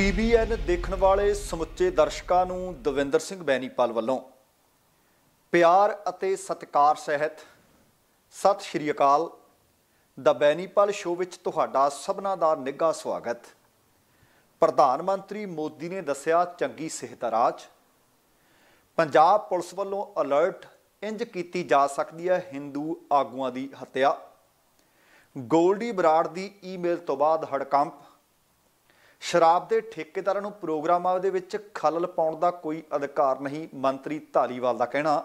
TVN ਦੇਖਣ ਵਾਲੇ ਸਮੁੱਚੇ ਦਰਸ਼ਕਾਂ ਨੂੰ ਦਵਿੰਦਰ ਸਿੰਘ ਬੈਣੀਪਾਲ ਵੱਲੋਂ ਪਿਆਰ ਅਤੇ ਸਤਿਕਾਰ ਸਹਿਤ ਸਤਿ ਸ਼੍ਰੀ ਅਕਾਲ ਦਾ ਬੈਣੀਪਾਲ ਸ਼ੋਅ ਵਿੱਚ ਤੁਹਾਡਾ ਸਭਨਾ ਦਾ ਨਿੱਘਾ ਸਵਾਗਤ ਪ੍ਰਧਾਨ ਮੰਤਰੀ ਮੋਦੀ ਨੇ ਦੱਸਿਆ ਚੰਗੀ ਸਿਹਤ ਰਾਜ ਪੰਜਾਬ ਪੁਲਿਸ ਵੱਲੋਂ ਅਲਰਟ ਇੰਜ ਕੀਤੀ ਜਾ ਸਕਦੀ ਹੈ Hindu ਆਗੂਆਂ ਦੀ ਹੱਤਿਆ ਗੋਲਡੀ ਬਰਾੜ ਦੀ ਈਮੇਲ ਤੋਂ ਬਾਅਦ ਹੜਕੰਪ ਸ਼ਰਾਬ ਦੇ ਠੇਕੇਦਾਰਾਂ ਨੂੰ ਪ੍ਰੋਗਰਾਮਾਂ ਦੇ ਵਿੱਚ ਖਲਲ ਪਾਉਣ ਦਾ ਕੋਈ ਅਧਿਕਾਰ ਨਹੀਂ ਮੰਤਰੀ ਧਾਲੀਵਾਲ ਦਾ ਕਹਿਣਾ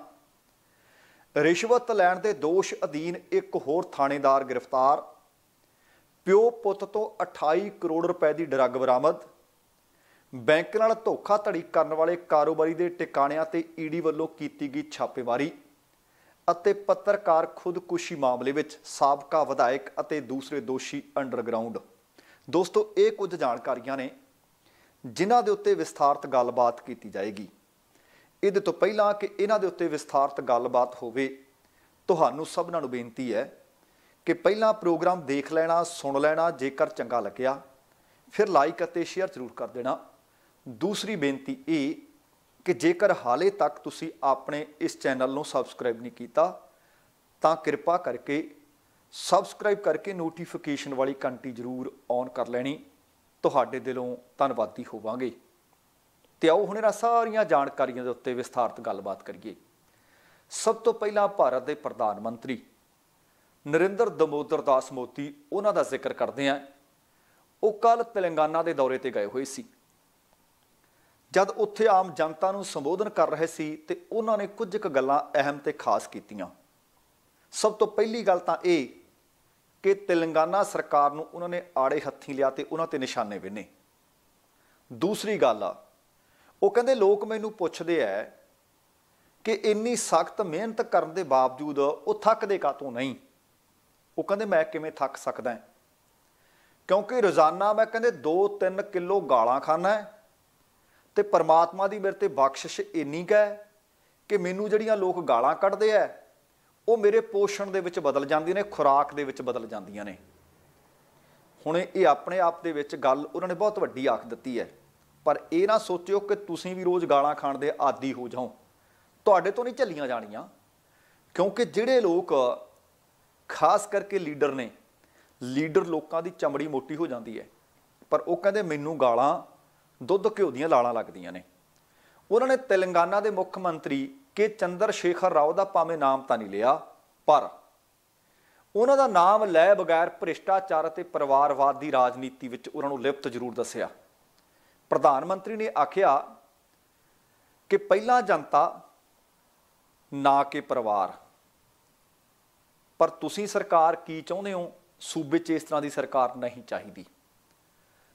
ਰਿਸ਼ਵਤ ਲੈਣ ਦੇ ਦੋਸ਼ ਅਧੀਨ ਇੱਕ ਹੋਰ ਥਾਣੇਦਾਰ ਗ੍ਰਿਫਤਾਰ ਪਿਓ ਪੁੱਤ ਤੋਂ 28 ਕਰੋੜ ਰੁਪਏ ਦੀ ਡਰੱਗ ਬਰਾਮਦ ਬੈਂਕ ਨਾਲ ਧੋਖਾ ਧੜੀ ਕਰਨ ਵਾਲੇ ਕਾਰੋਬਾਰੀ ਦੇ ਟਿਕਾਣਿਆਂ ਤੇ ਈਡੀ ਵੱਲੋਂ ਕੀਤੀ ਗਈ ਛਾਪੇਮਾਰੀ ਅਤੇ ਪੱਤਰਕਾਰ ਖੁਦਕੁਸ਼ੀ ਮਾਮਲੇ ਵਿੱਚ ਸਾਬਕਾ ਵਿਧਾਇਕ ਅਤੇ ਦੂਸਰੇ ਦੋਸ਼ੀ ਅੰਡਰਗਰਾਉਂਡ ਦੋਸਤੋ ਇਹ ਕੁਝ ਜਾਣਕਾਰੀਆਂ ਨੇ ਜਿਨ੍ਹਾਂ ਦੇ ਉੱਤੇ ਵਿਸਥਾਰਤ ਗੱਲਬਾਤ ਕੀਤੀ ਜਾਏਗੀ ਇਹਦੇ ਤੋਂ ਪਹਿਲਾਂ ਕਿ ਇਹਨਾਂ ਦੇ ਉੱਤੇ ਵਿਸਥਾਰਤ ਗੱਲਬਾਤ ਹੋਵੇ ਤੁਹਾਨੂੰ ਸਭਨਾਂ ਨੂੰ ਬੇਨਤੀ ਹੈ ਕਿ ਪਹਿਲਾਂ ਪ੍ਰੋਗਰਾਮ ਦੇਖ ਲੈਣਾ ਸੁਣ ਲੈਣਾ ਜੇਕਰ ਚੰਗਾ ਲੱਗਿਆ ਫਿਰ ਲਾਈਕ ਅਤੇ ਸ਼ੇਅਰ ਜ਼ਰੂਰ ਕਰ ਦੇਣਾ ਦੂਸਰੀ ਬੇਨਤੀ ਇਹ ਕਿ ਜੇਕਰ ਹਾਲੇ ਤੱਕ ਤੁਸੀਂ ਆਪਣੇ ਇਸ ਚੈਨਲ ਨੂੰ ਸਬਸਕ੍ਰਾਈਬ ਨਹੀਂ ਕੀਤਾ ਤਾਂ ਕਿਰਪਾ ਕਰਕੇ ਸਬਸਕ੍ਰਾਈਬ ਕਰਕੇ ਨੋਟੀਫਿਕੇਸ਼ਨ ਵਾਲੀ ਘੰਟੀ ਜ਼ਰੂਰ ਔਨ ਕਰ ਲੈਣੀ ਤੁਹਾਡੇ ਦਿਲੋਂ ਧੰਨਵਾਦੀ ਹੋਵਾਂਗੇ ਤੇ ਆਓ ਹੁਣ ਇਹਨਾਂ ਸਾਰੀਆਂ ਜਾਣਕਾਰੀਆਂ ਦੇ ਉੱਤੇ ਵਿਸਥਾਰਤ ਗੱਲਬਾਤ ਕਰੀਏ ਸਭ ਤੋਂ ਪਹਿਲਾਂ ਭਾਰਤ ਦੇ ਪ੍ਰਧਾਨ ਮੰਤਰੀ ਨਰਿੰਦਰ ਦਮੋਦਰ ਦਾਸ ਮੋਤੀ ਉਹਨਾਂ ਦਾ ਜ਼ਿਕਰ ਕਰਦੇ ਆ ਉਹ ਕੱਲ ਤੇਲੰਗਾਨਾ ਦੇ ਦੌਰੇ ਤੇ ਗਏ ਹੋਏ ਸੀ ਜਦ ਉੱਥੇ ਆਮ ਜਨਤਾ ਨੂੰ ਸੰਬੋਧਨ ਕਰ ਰਹੇ ਸੀ ਤੇ ਉਹਨਾਂ ਨੇ ਕੁਝ ਕੁ ਗੱਲਾਂ ਅਹਿਮ ਤੇ ਖਾਸ ਕੀਤੀਆਂ ਸਭ ਤੋਂ ਪਹਿਲੀ ਗੱਲ ਤਾਂ ਇਹ ਕਿ ਤੇਲੰਗਾਨਾ ਸਰਕਾਰ ਨੂੰ ਉਹਨਾਂ ਨੇ ਆੜੇ ਹੱਥੀਂ ਲਿਆ ਤੇ ਉਹਨਾਂ ਤੇ ਨਿਸ਼ਾਨੇ ਵਿੰਨੇ ਦੂਸਰੀ ਗੱਲ ਆ ਉਹ ਕਹਿੰਦੇ ਲੋਕ ਮੈਨੂੰ ਪੁੱਛਦੇ ਐ ਕਿ ਇੰਨੀ ਸਖਤ ਮਿਹਨਤ ਕਰਨ ਦੇ ਬਾਵਜੂਦ ਉਹ ਥੱਕਦੇ ਕਾਤੋਂ ਨਹੀਂ ਉਹ ਕਹਿੰਦੇ ਮੈਂ ਕਿਵੇਂ ਥੱਕ ਸਕਦਾ ਕਿਉਂਕਿ ਰੋਜ਼ਾਨਾ ਮੈਂ ਕਹਿੰਦੇ 2-3 ਕਿਲੋ ਗਾਲਾਂ ਖਾਣਾ ਤੇ ਪਰਮਾਤਮਾ ਦੀ ਮੇਰੇ ਤੇ ਬਖਸ਼ਿਸ਼ ਇੰਨੀ ਕਾ ਕਿ ਮੈਨੂੰ ਜਿਹੜੀਆਂ ਲੋਕ ਗਾਲਾਂ ਕੱਢਦੇ ਐ ਉਹ ਮੇਰੇ ਪੋਸ਼ਣ ਦੇ ਵਿੱਚ ਬਦਲ ਜਾਂਦੀਆਂ ਨੇ ਖੁਰਾਕ ਦੇ ਵਿੱਚ ਬਦਲ ਜਾਂਦੀਆਂ ਨੇ ਹੁਣ ਇਹ ਆਪਣੇ ਆਪ ਦੇ ਵਿੱਚ ਗੱਲ ਉਹਨਾਂ ਨੇ ਬਹੁਤ ਵੱਡੀ ਆਖ ਦਿੱਤੀ ਹੈ ਪਰ ਇਹ ਨਾ ਸੋਚਿਓ ਕਿ ਤੁਸੀਂ ਵੀ ਰੋਜ਼ ਗਾਲਾਂ ਖਾਣ ਦੇ ਆਦੀ ਹੋ ਜਾਓ ਤੁਹਾਡੇ ਤੋਂ ਨਹੀਂ ਝੱਲੀਆਂ ਜਾਣੀਆਂ ਕਿਉਂਕਿ ਜਿਹੜੇ ਲੋਕ ਖਾਸ ਕਰਕੇ ਲੀਡਰ ਨੇ ਲੀਡਰ ਲੋਕਾਂ ਦੀ ਚਮੜੀ ਮੋਟੀ ਹੋ ਜਾਂਦੀ ਹੈ ਪਰ ਉਹ ਕਹਿੰਦੇ ਮੈਨੂੰ ਗਾਲਾਂ ਦੁੱਧ ਘਿਓ ਦੀਆਂ ਲਾਲਾਂ ਲੱਗਦੀਆਂ ਨੇ ਉਹਨਾਂ ਨੇ ਤੇਲੰਗਾਨਾ ਦੇ ਮੁੱਖ ਮੰਤਰੀ ਕਿ ਚੰਦਰ ਸ਼ੇਖਰ ਰਾਓ ਦਾ ਭਾਵੇਂ ਨਾਮ ਤਾਂ ਨਹੀਂ ਲਿਆ ਪਰ ਉਹਨਾਂ ਦਾ ਨਾਮ ਲੈ ਬਗੈਰ ਭ੍ਰਿਸ਼ਟਾਚਾਰ ਅਤੇ ਪਰਿਵਾਰਵਾਦ ਦੀ ਰਾਜਨੀਤੀ ਵਿੱਚ ਉਹਨਾਂ ਨੂੰ ਲਿਪਤ ਜ਼ਰੂਰ ਦੱਸਿਆ ਪ੍ਰਧਾਨ ਮੰਤਰੀ ਨੇ ਆਖਿਆ ਕਿ ਪਹਿਲਾਂ ਜਨਤਾ ਨਾ ਕਿ ਪਰਿਵਾਰ ਪਰ ਤੁਸੀਂ ਸਰਕਾਰ ਕੀ ਚਾਹੁੰਦੇ ਹੋ ਸੂਬੇ 'ਚ ਇਸ ਤਰ੍ਹਾਂ ਦੀ ਸਰਕਾਰ ਨਹੀਂ ਚਾਹੀਦੀ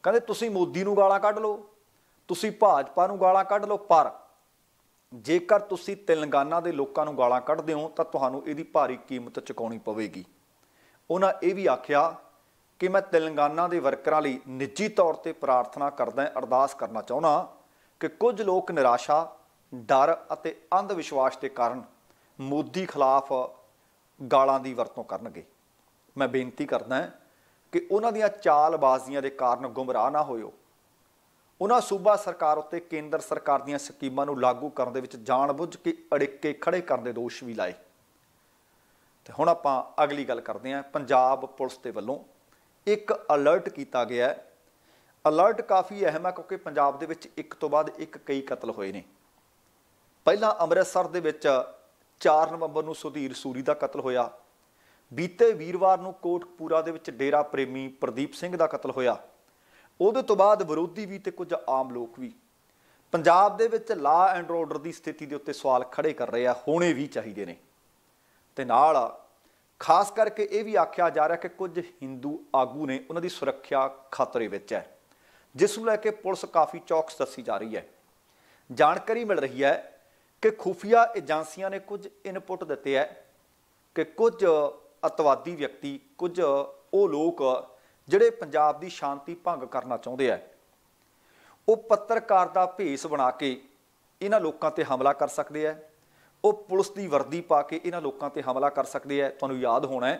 ਕਹਿੰਦੇ ਤੁਸੀਂ ਮੋਦੀ ਨੂੰ ਗਾਲਾਂ ਕੱਢ ਲਓ ਤੁਸੀਂ ਭਾਜਪਾ ਨੂੰ ਗਾਲਾਂ ਕੱਢ ਲਓ ਪਰ ਜੇਕਰ ਤੁਸੀਂ ਤੇਲੰਗਾਨਾ ਦੇ ਲੋਕਾਂ ਨੂੰ ਗਾਲਾਂ ਕੱਢਦੇ ਹੋ ਤਾਂ ਤੁਹਾਨੂੰ ਇਹਦੀ ਭਾਰੀ ਕੀਮਤ ਚੁਕਾਉਣੀ ਪਵੇਗੀ ਉਹਨਾਂ ਇਹ ਵੀ ਆਖਿਆ ਕਿ ਮੈਂ ਤੇਲੰਗਾਨਾ ਦੇ ਵਰਕਰਾਂ ਲਈ ਨਿੱਜੀ ਤੌਰ ਤੇ ਪ੍ਰਾਰਥਨਾ ਕਰਦਾ ਹਾਂ ਅਰਦਾਸ ਕਰਨਾ ਚਾਹੁੰਦਾ ਕਿ ਕੁਝ ਲੋਕ ਨਿਰਾਸ਼ਾ ਡਰ ਅਤੇ ਅੰਧ ਵਿਸ਼ਵਾਸ ਦੇ ਕਾਰਨ ਮੋਦੀ ਖਿਲਾਫ ਗਾਲਾਂ ਦੀ ਵਰਤੋਂ ਕਰਨਗੇ ਮੈਂ ਬੇਨਤੀ ਕਰਦਾ ਕਿ ਉਹਨਾਂ ਦੀਆਂ ਚਾਲਬਾਜ਼ੀਆਂ ਦੇ ਕਾਰਨ ਗੁੰਮਰਾਹ ਨਾ ਹੋਇਓ ਉਹਨਾਂ ਸੂਬਾ ਸਰਕਾਰ ਉੱਤੇ ਕੇਂਦਰ ਸਰਕਾਰ ਦੀਆਂ ਸਕੀਮਾਂ ਨੂੰ ਲਾਗੂ ਕਰਨ ਦੇ ਵਿੱਚ ਜਾਣਬੁੱਝ ਕੇ ਅੜਿੱਕੇ ਖੜੇ ਕਰਨ ਦੇ ਦੋਸ਼ ਵੀ ਲਾਏ ਤੇ ਹੁਣ ਆਪਾਂ ਅਗਲੀ ਗੱਲ ਕਰਦੇ ਹਾਂ ਪੰਜਾਬ ਪੁਲਿਸ ਦੇ ਵੱਲੋਂ ਇੱਕ ਅਲਰਟ ਕੀਤਾ ਗਿਆ ਹੈ ਅਲਰਟ ਕਾਫੀ ਅਹਿਮ ਹੈ ਕਿਉਂਕਿ ਪੰਜਾਬ ਦੇ ਵਿੱਚ ਇੱਕ ਤੋਂ ਬਾਅਦ ਇੱਕ ਕਈ ਕਤਲ ਹੋਏ ਨੇ ਪਹਿਲਾਂ ਅੰਮ੍ਰਿਤਸਰ ਦੇ ਵਿੱਚ 4 ਨਵੰਬਰ ਨੂੰ ਸੁਧੀਰ ਸੂਰੀ ਦਾ ਕਤਲ ਹੋਇਆ ਬੀਤੇ ਵੀਰਵਾਰ ਨੂੰ ਕੋਟਪੂਰਾ ਦੇ ਵਿੱਚ ਡੇਰਾ ਪ੍ਰੇਮੀ ਪ੍ਰਦੀਪ ਸਿੰਘ ਦਾ ਕਤਲ ਹੋਇਆ ਉਹਦੇ ਤੋਂ ਬਾਅਦ ਵਿਰੋਧੀ ਵੀ ਤੇ ਕੁਝ ਆਮ ਲੋਕ ਵੀ ਪੰਜਾਬ ਦੇ ਵਿੱਚ ਲਾ ਐਂਡ ਆਰਡਰ ਦੀ ਸਥਿਤੀ ਦੇ ਉੱਤੇ ਸਵਾਲ ਖੜੇ ਕਰ ਰਹੇ ਆ ਹੋਣੇ ਵੀ ਚਾਹੀਦੇ ਨੇ ਤੇ ਨਾਲ ਖਾਸ ਕਰਕੇ ਇਹ ਵੀ ਆਖਿਆ ਜਾ ਰਿਹਾ ਕਿ ਕੁਝ ਹਿੰਦੂ ਆਗੂ ਨੇ ਉਹਨਾਂ ਦੀ ਸੁਰੱਖਿਆ ਖਤਰੇ ਵਿੱਚ ਹੈ ਜਿਸ ਨੂੰ ਲੈ ਕੇ ਪੁਲਿਸ ਕਾਫੀ ਚੌਕਸ ਦੱਸੀ ਜਾ ਰਹੀ ਹੈ ਜਾਣਕਾਰੀ ਮਿਲ ਰਹੀ ਹੈ ਕਿ ਖੁਫੀਆ ਏਜੰਸੀਆਂ ਨੇ ਕੁਝ ਇਨਪੁਟ ਦਿੱਤੇ ਹੈ ਕਿ ਕੁਝ ਅਤਵਾਦੀ ਵਿਅਕਤੀ ਕੁਝ ਉਹ ਲੋਕ ਜਿਹੜੇ ਪੰਜਾਬ ਦੀ ਸ਼ਾਂਤੀ ਭੰਗ ਕਰਨਾ ਚਾਹੁੰਦੇ ਆ ਉਹ ਪੱਤਰਕਾਰ ਦਾ ਭੇਸ ਬਣਾ ਕੇ ਇਹਨਾਂ ਲੋਕਾਂ ਤੇ ਹਮਲਾ ਕਰ ਸਕਦੇ ਆ ਉਹ ਪੁਲਿਸ ਦੀ ਵਰਦੀ ਪਾ ਕੇ ਇਹਨਾਂ ਲੋਕਾਂ ਤੇ ਹਮਲਾ ਕਰ ਸਕਦੇ ਆ ਤੁਹਾਨੂੰ ਯਾਦ ਹੋਣਾ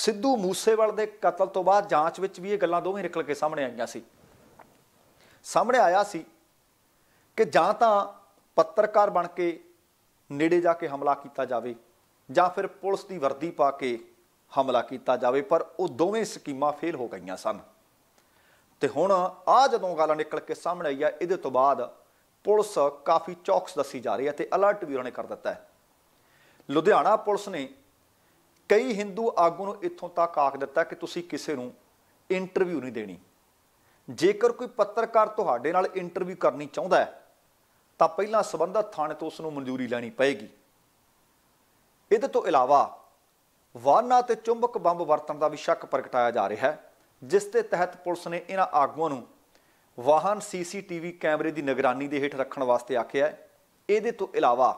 ਸਿੱਧੂ ਮੂਸੇਵਾਲ ਦੇ ਕਤਲ ਤੋਂ ਬਾਅਦ ਜਾਂਚ ਵਿੱਚ ਵੀ ਇਹ ਗੱਲਾਂ ਦੋਵੇਂ ਨਿਕਲ ਕੇ ਸਾਹਮਣੇ ਆਈਆਂ ਸੀ ਸਾਹਮਣੇ ਆਇਆ ਸੀ ਕਿ ਜਾਂ ਤਾਂ ਪੱਤਰਕਾਰ ਬਣ ਕੇ ਨੇੜੇ ਜਾ ਕੇ ਹਮਲਾ ਕੀਤਾ ਜਾਵੇ ਜਾਂ ਫਿਰ ਪੁਲਿਸ ਦੀ ਵਰਦੀ ਪਾ ਕੇ ਹਮਲਾ ਕੀਤਾ ਜਾਵੇ ਪਰ ਉਹ ਦੋਵੇਂ ਸਕੀਮਾਂ ਫੇਲ ਹੋ ਗਈਆਂ ਸਨ ਤੇ ਹੁਣ ਆ ਜਦੋਂ ਗੱਲ ਨਿਕਲ ਕੇ ਸਾਹਮਣੇ ਆਈ ਹੈ ਇਹਦੇ ਤੋਂ ਬਾਅਦ ਪੁਲਿਸ ਕਾਫੀ ਚੌਕਸ ਦੱਸੀ ਜਾ ਰਹੀ ਹੈ ਤੇ ਅਲਰਟ ਵੀ ਉਹਨਾਂ ਨੇ ਕਰ ਦਿੱਤਾ ਹੈ ਲੁਧਿਆਣਾ ਪੁਲਿਸ ਨੇ ਕਈ Hindu ਆਗੂ ਨੂੰ ਇੱਥੋਂ ਤੱਕ ਆਖ ਦਿੱਤਾ ਕਿ ਤੁਸੀਂ ਕਿਸੇ ਨੂੰ ਇੰਟਰਵਿਊ ਨਹੀਂ ਦੇਣੀ ਜੇਕਰ ਕੋਈ ਪੱਤਰਕਾਰ ਤੁਹਾਡੇ ਨਾਲ ਇੰਟਰਵਿਊ ਕਰਨੀ ਚਾਹੁੰਦਾ ਹੈ ਤਾਂ ਪਹਿਲਾਂ ਸਬੰਧਤ ਥਾਣੇ ਤੋਂ ਉਸ ਨੂੰ ਮਨਜ਼ੂਰੀ ਲੈਣੀ ਪਏਗੀ ਇਹਦੇ ਤੋਂ ਇਲਾਵਾ ਵਾਹਨਾਂ ਤੇ ਚੁੰਬਕ ਬੰਬ ਵਰਤਣ ਦਾ ਵੀ ਸ਼ੱਕ ਪ੍ਰਗਟਾਇਆ ਜਾ ਰਿਹਾ ਹੈ ਜਿਸ ਦੇ ਤਹਿਤ ਪੁਲਿਸ ਨੇ ਇਹਨਾਂ ਆਗੂਆਂ ਨੂੰ ਵਾਹਨ ਸੀਸੀਟੀਵੀ ਕੈਮਰੇ ਦੀ ਨਿਗਰਾਨੀ ਦੇ ਹੇਠ ਰੱਖਣ ਵਾਸਤੇ ਆਖਿਆ ਹੈ ਇਹਦੇ ਤੋਂ ਇਲਾਵਾ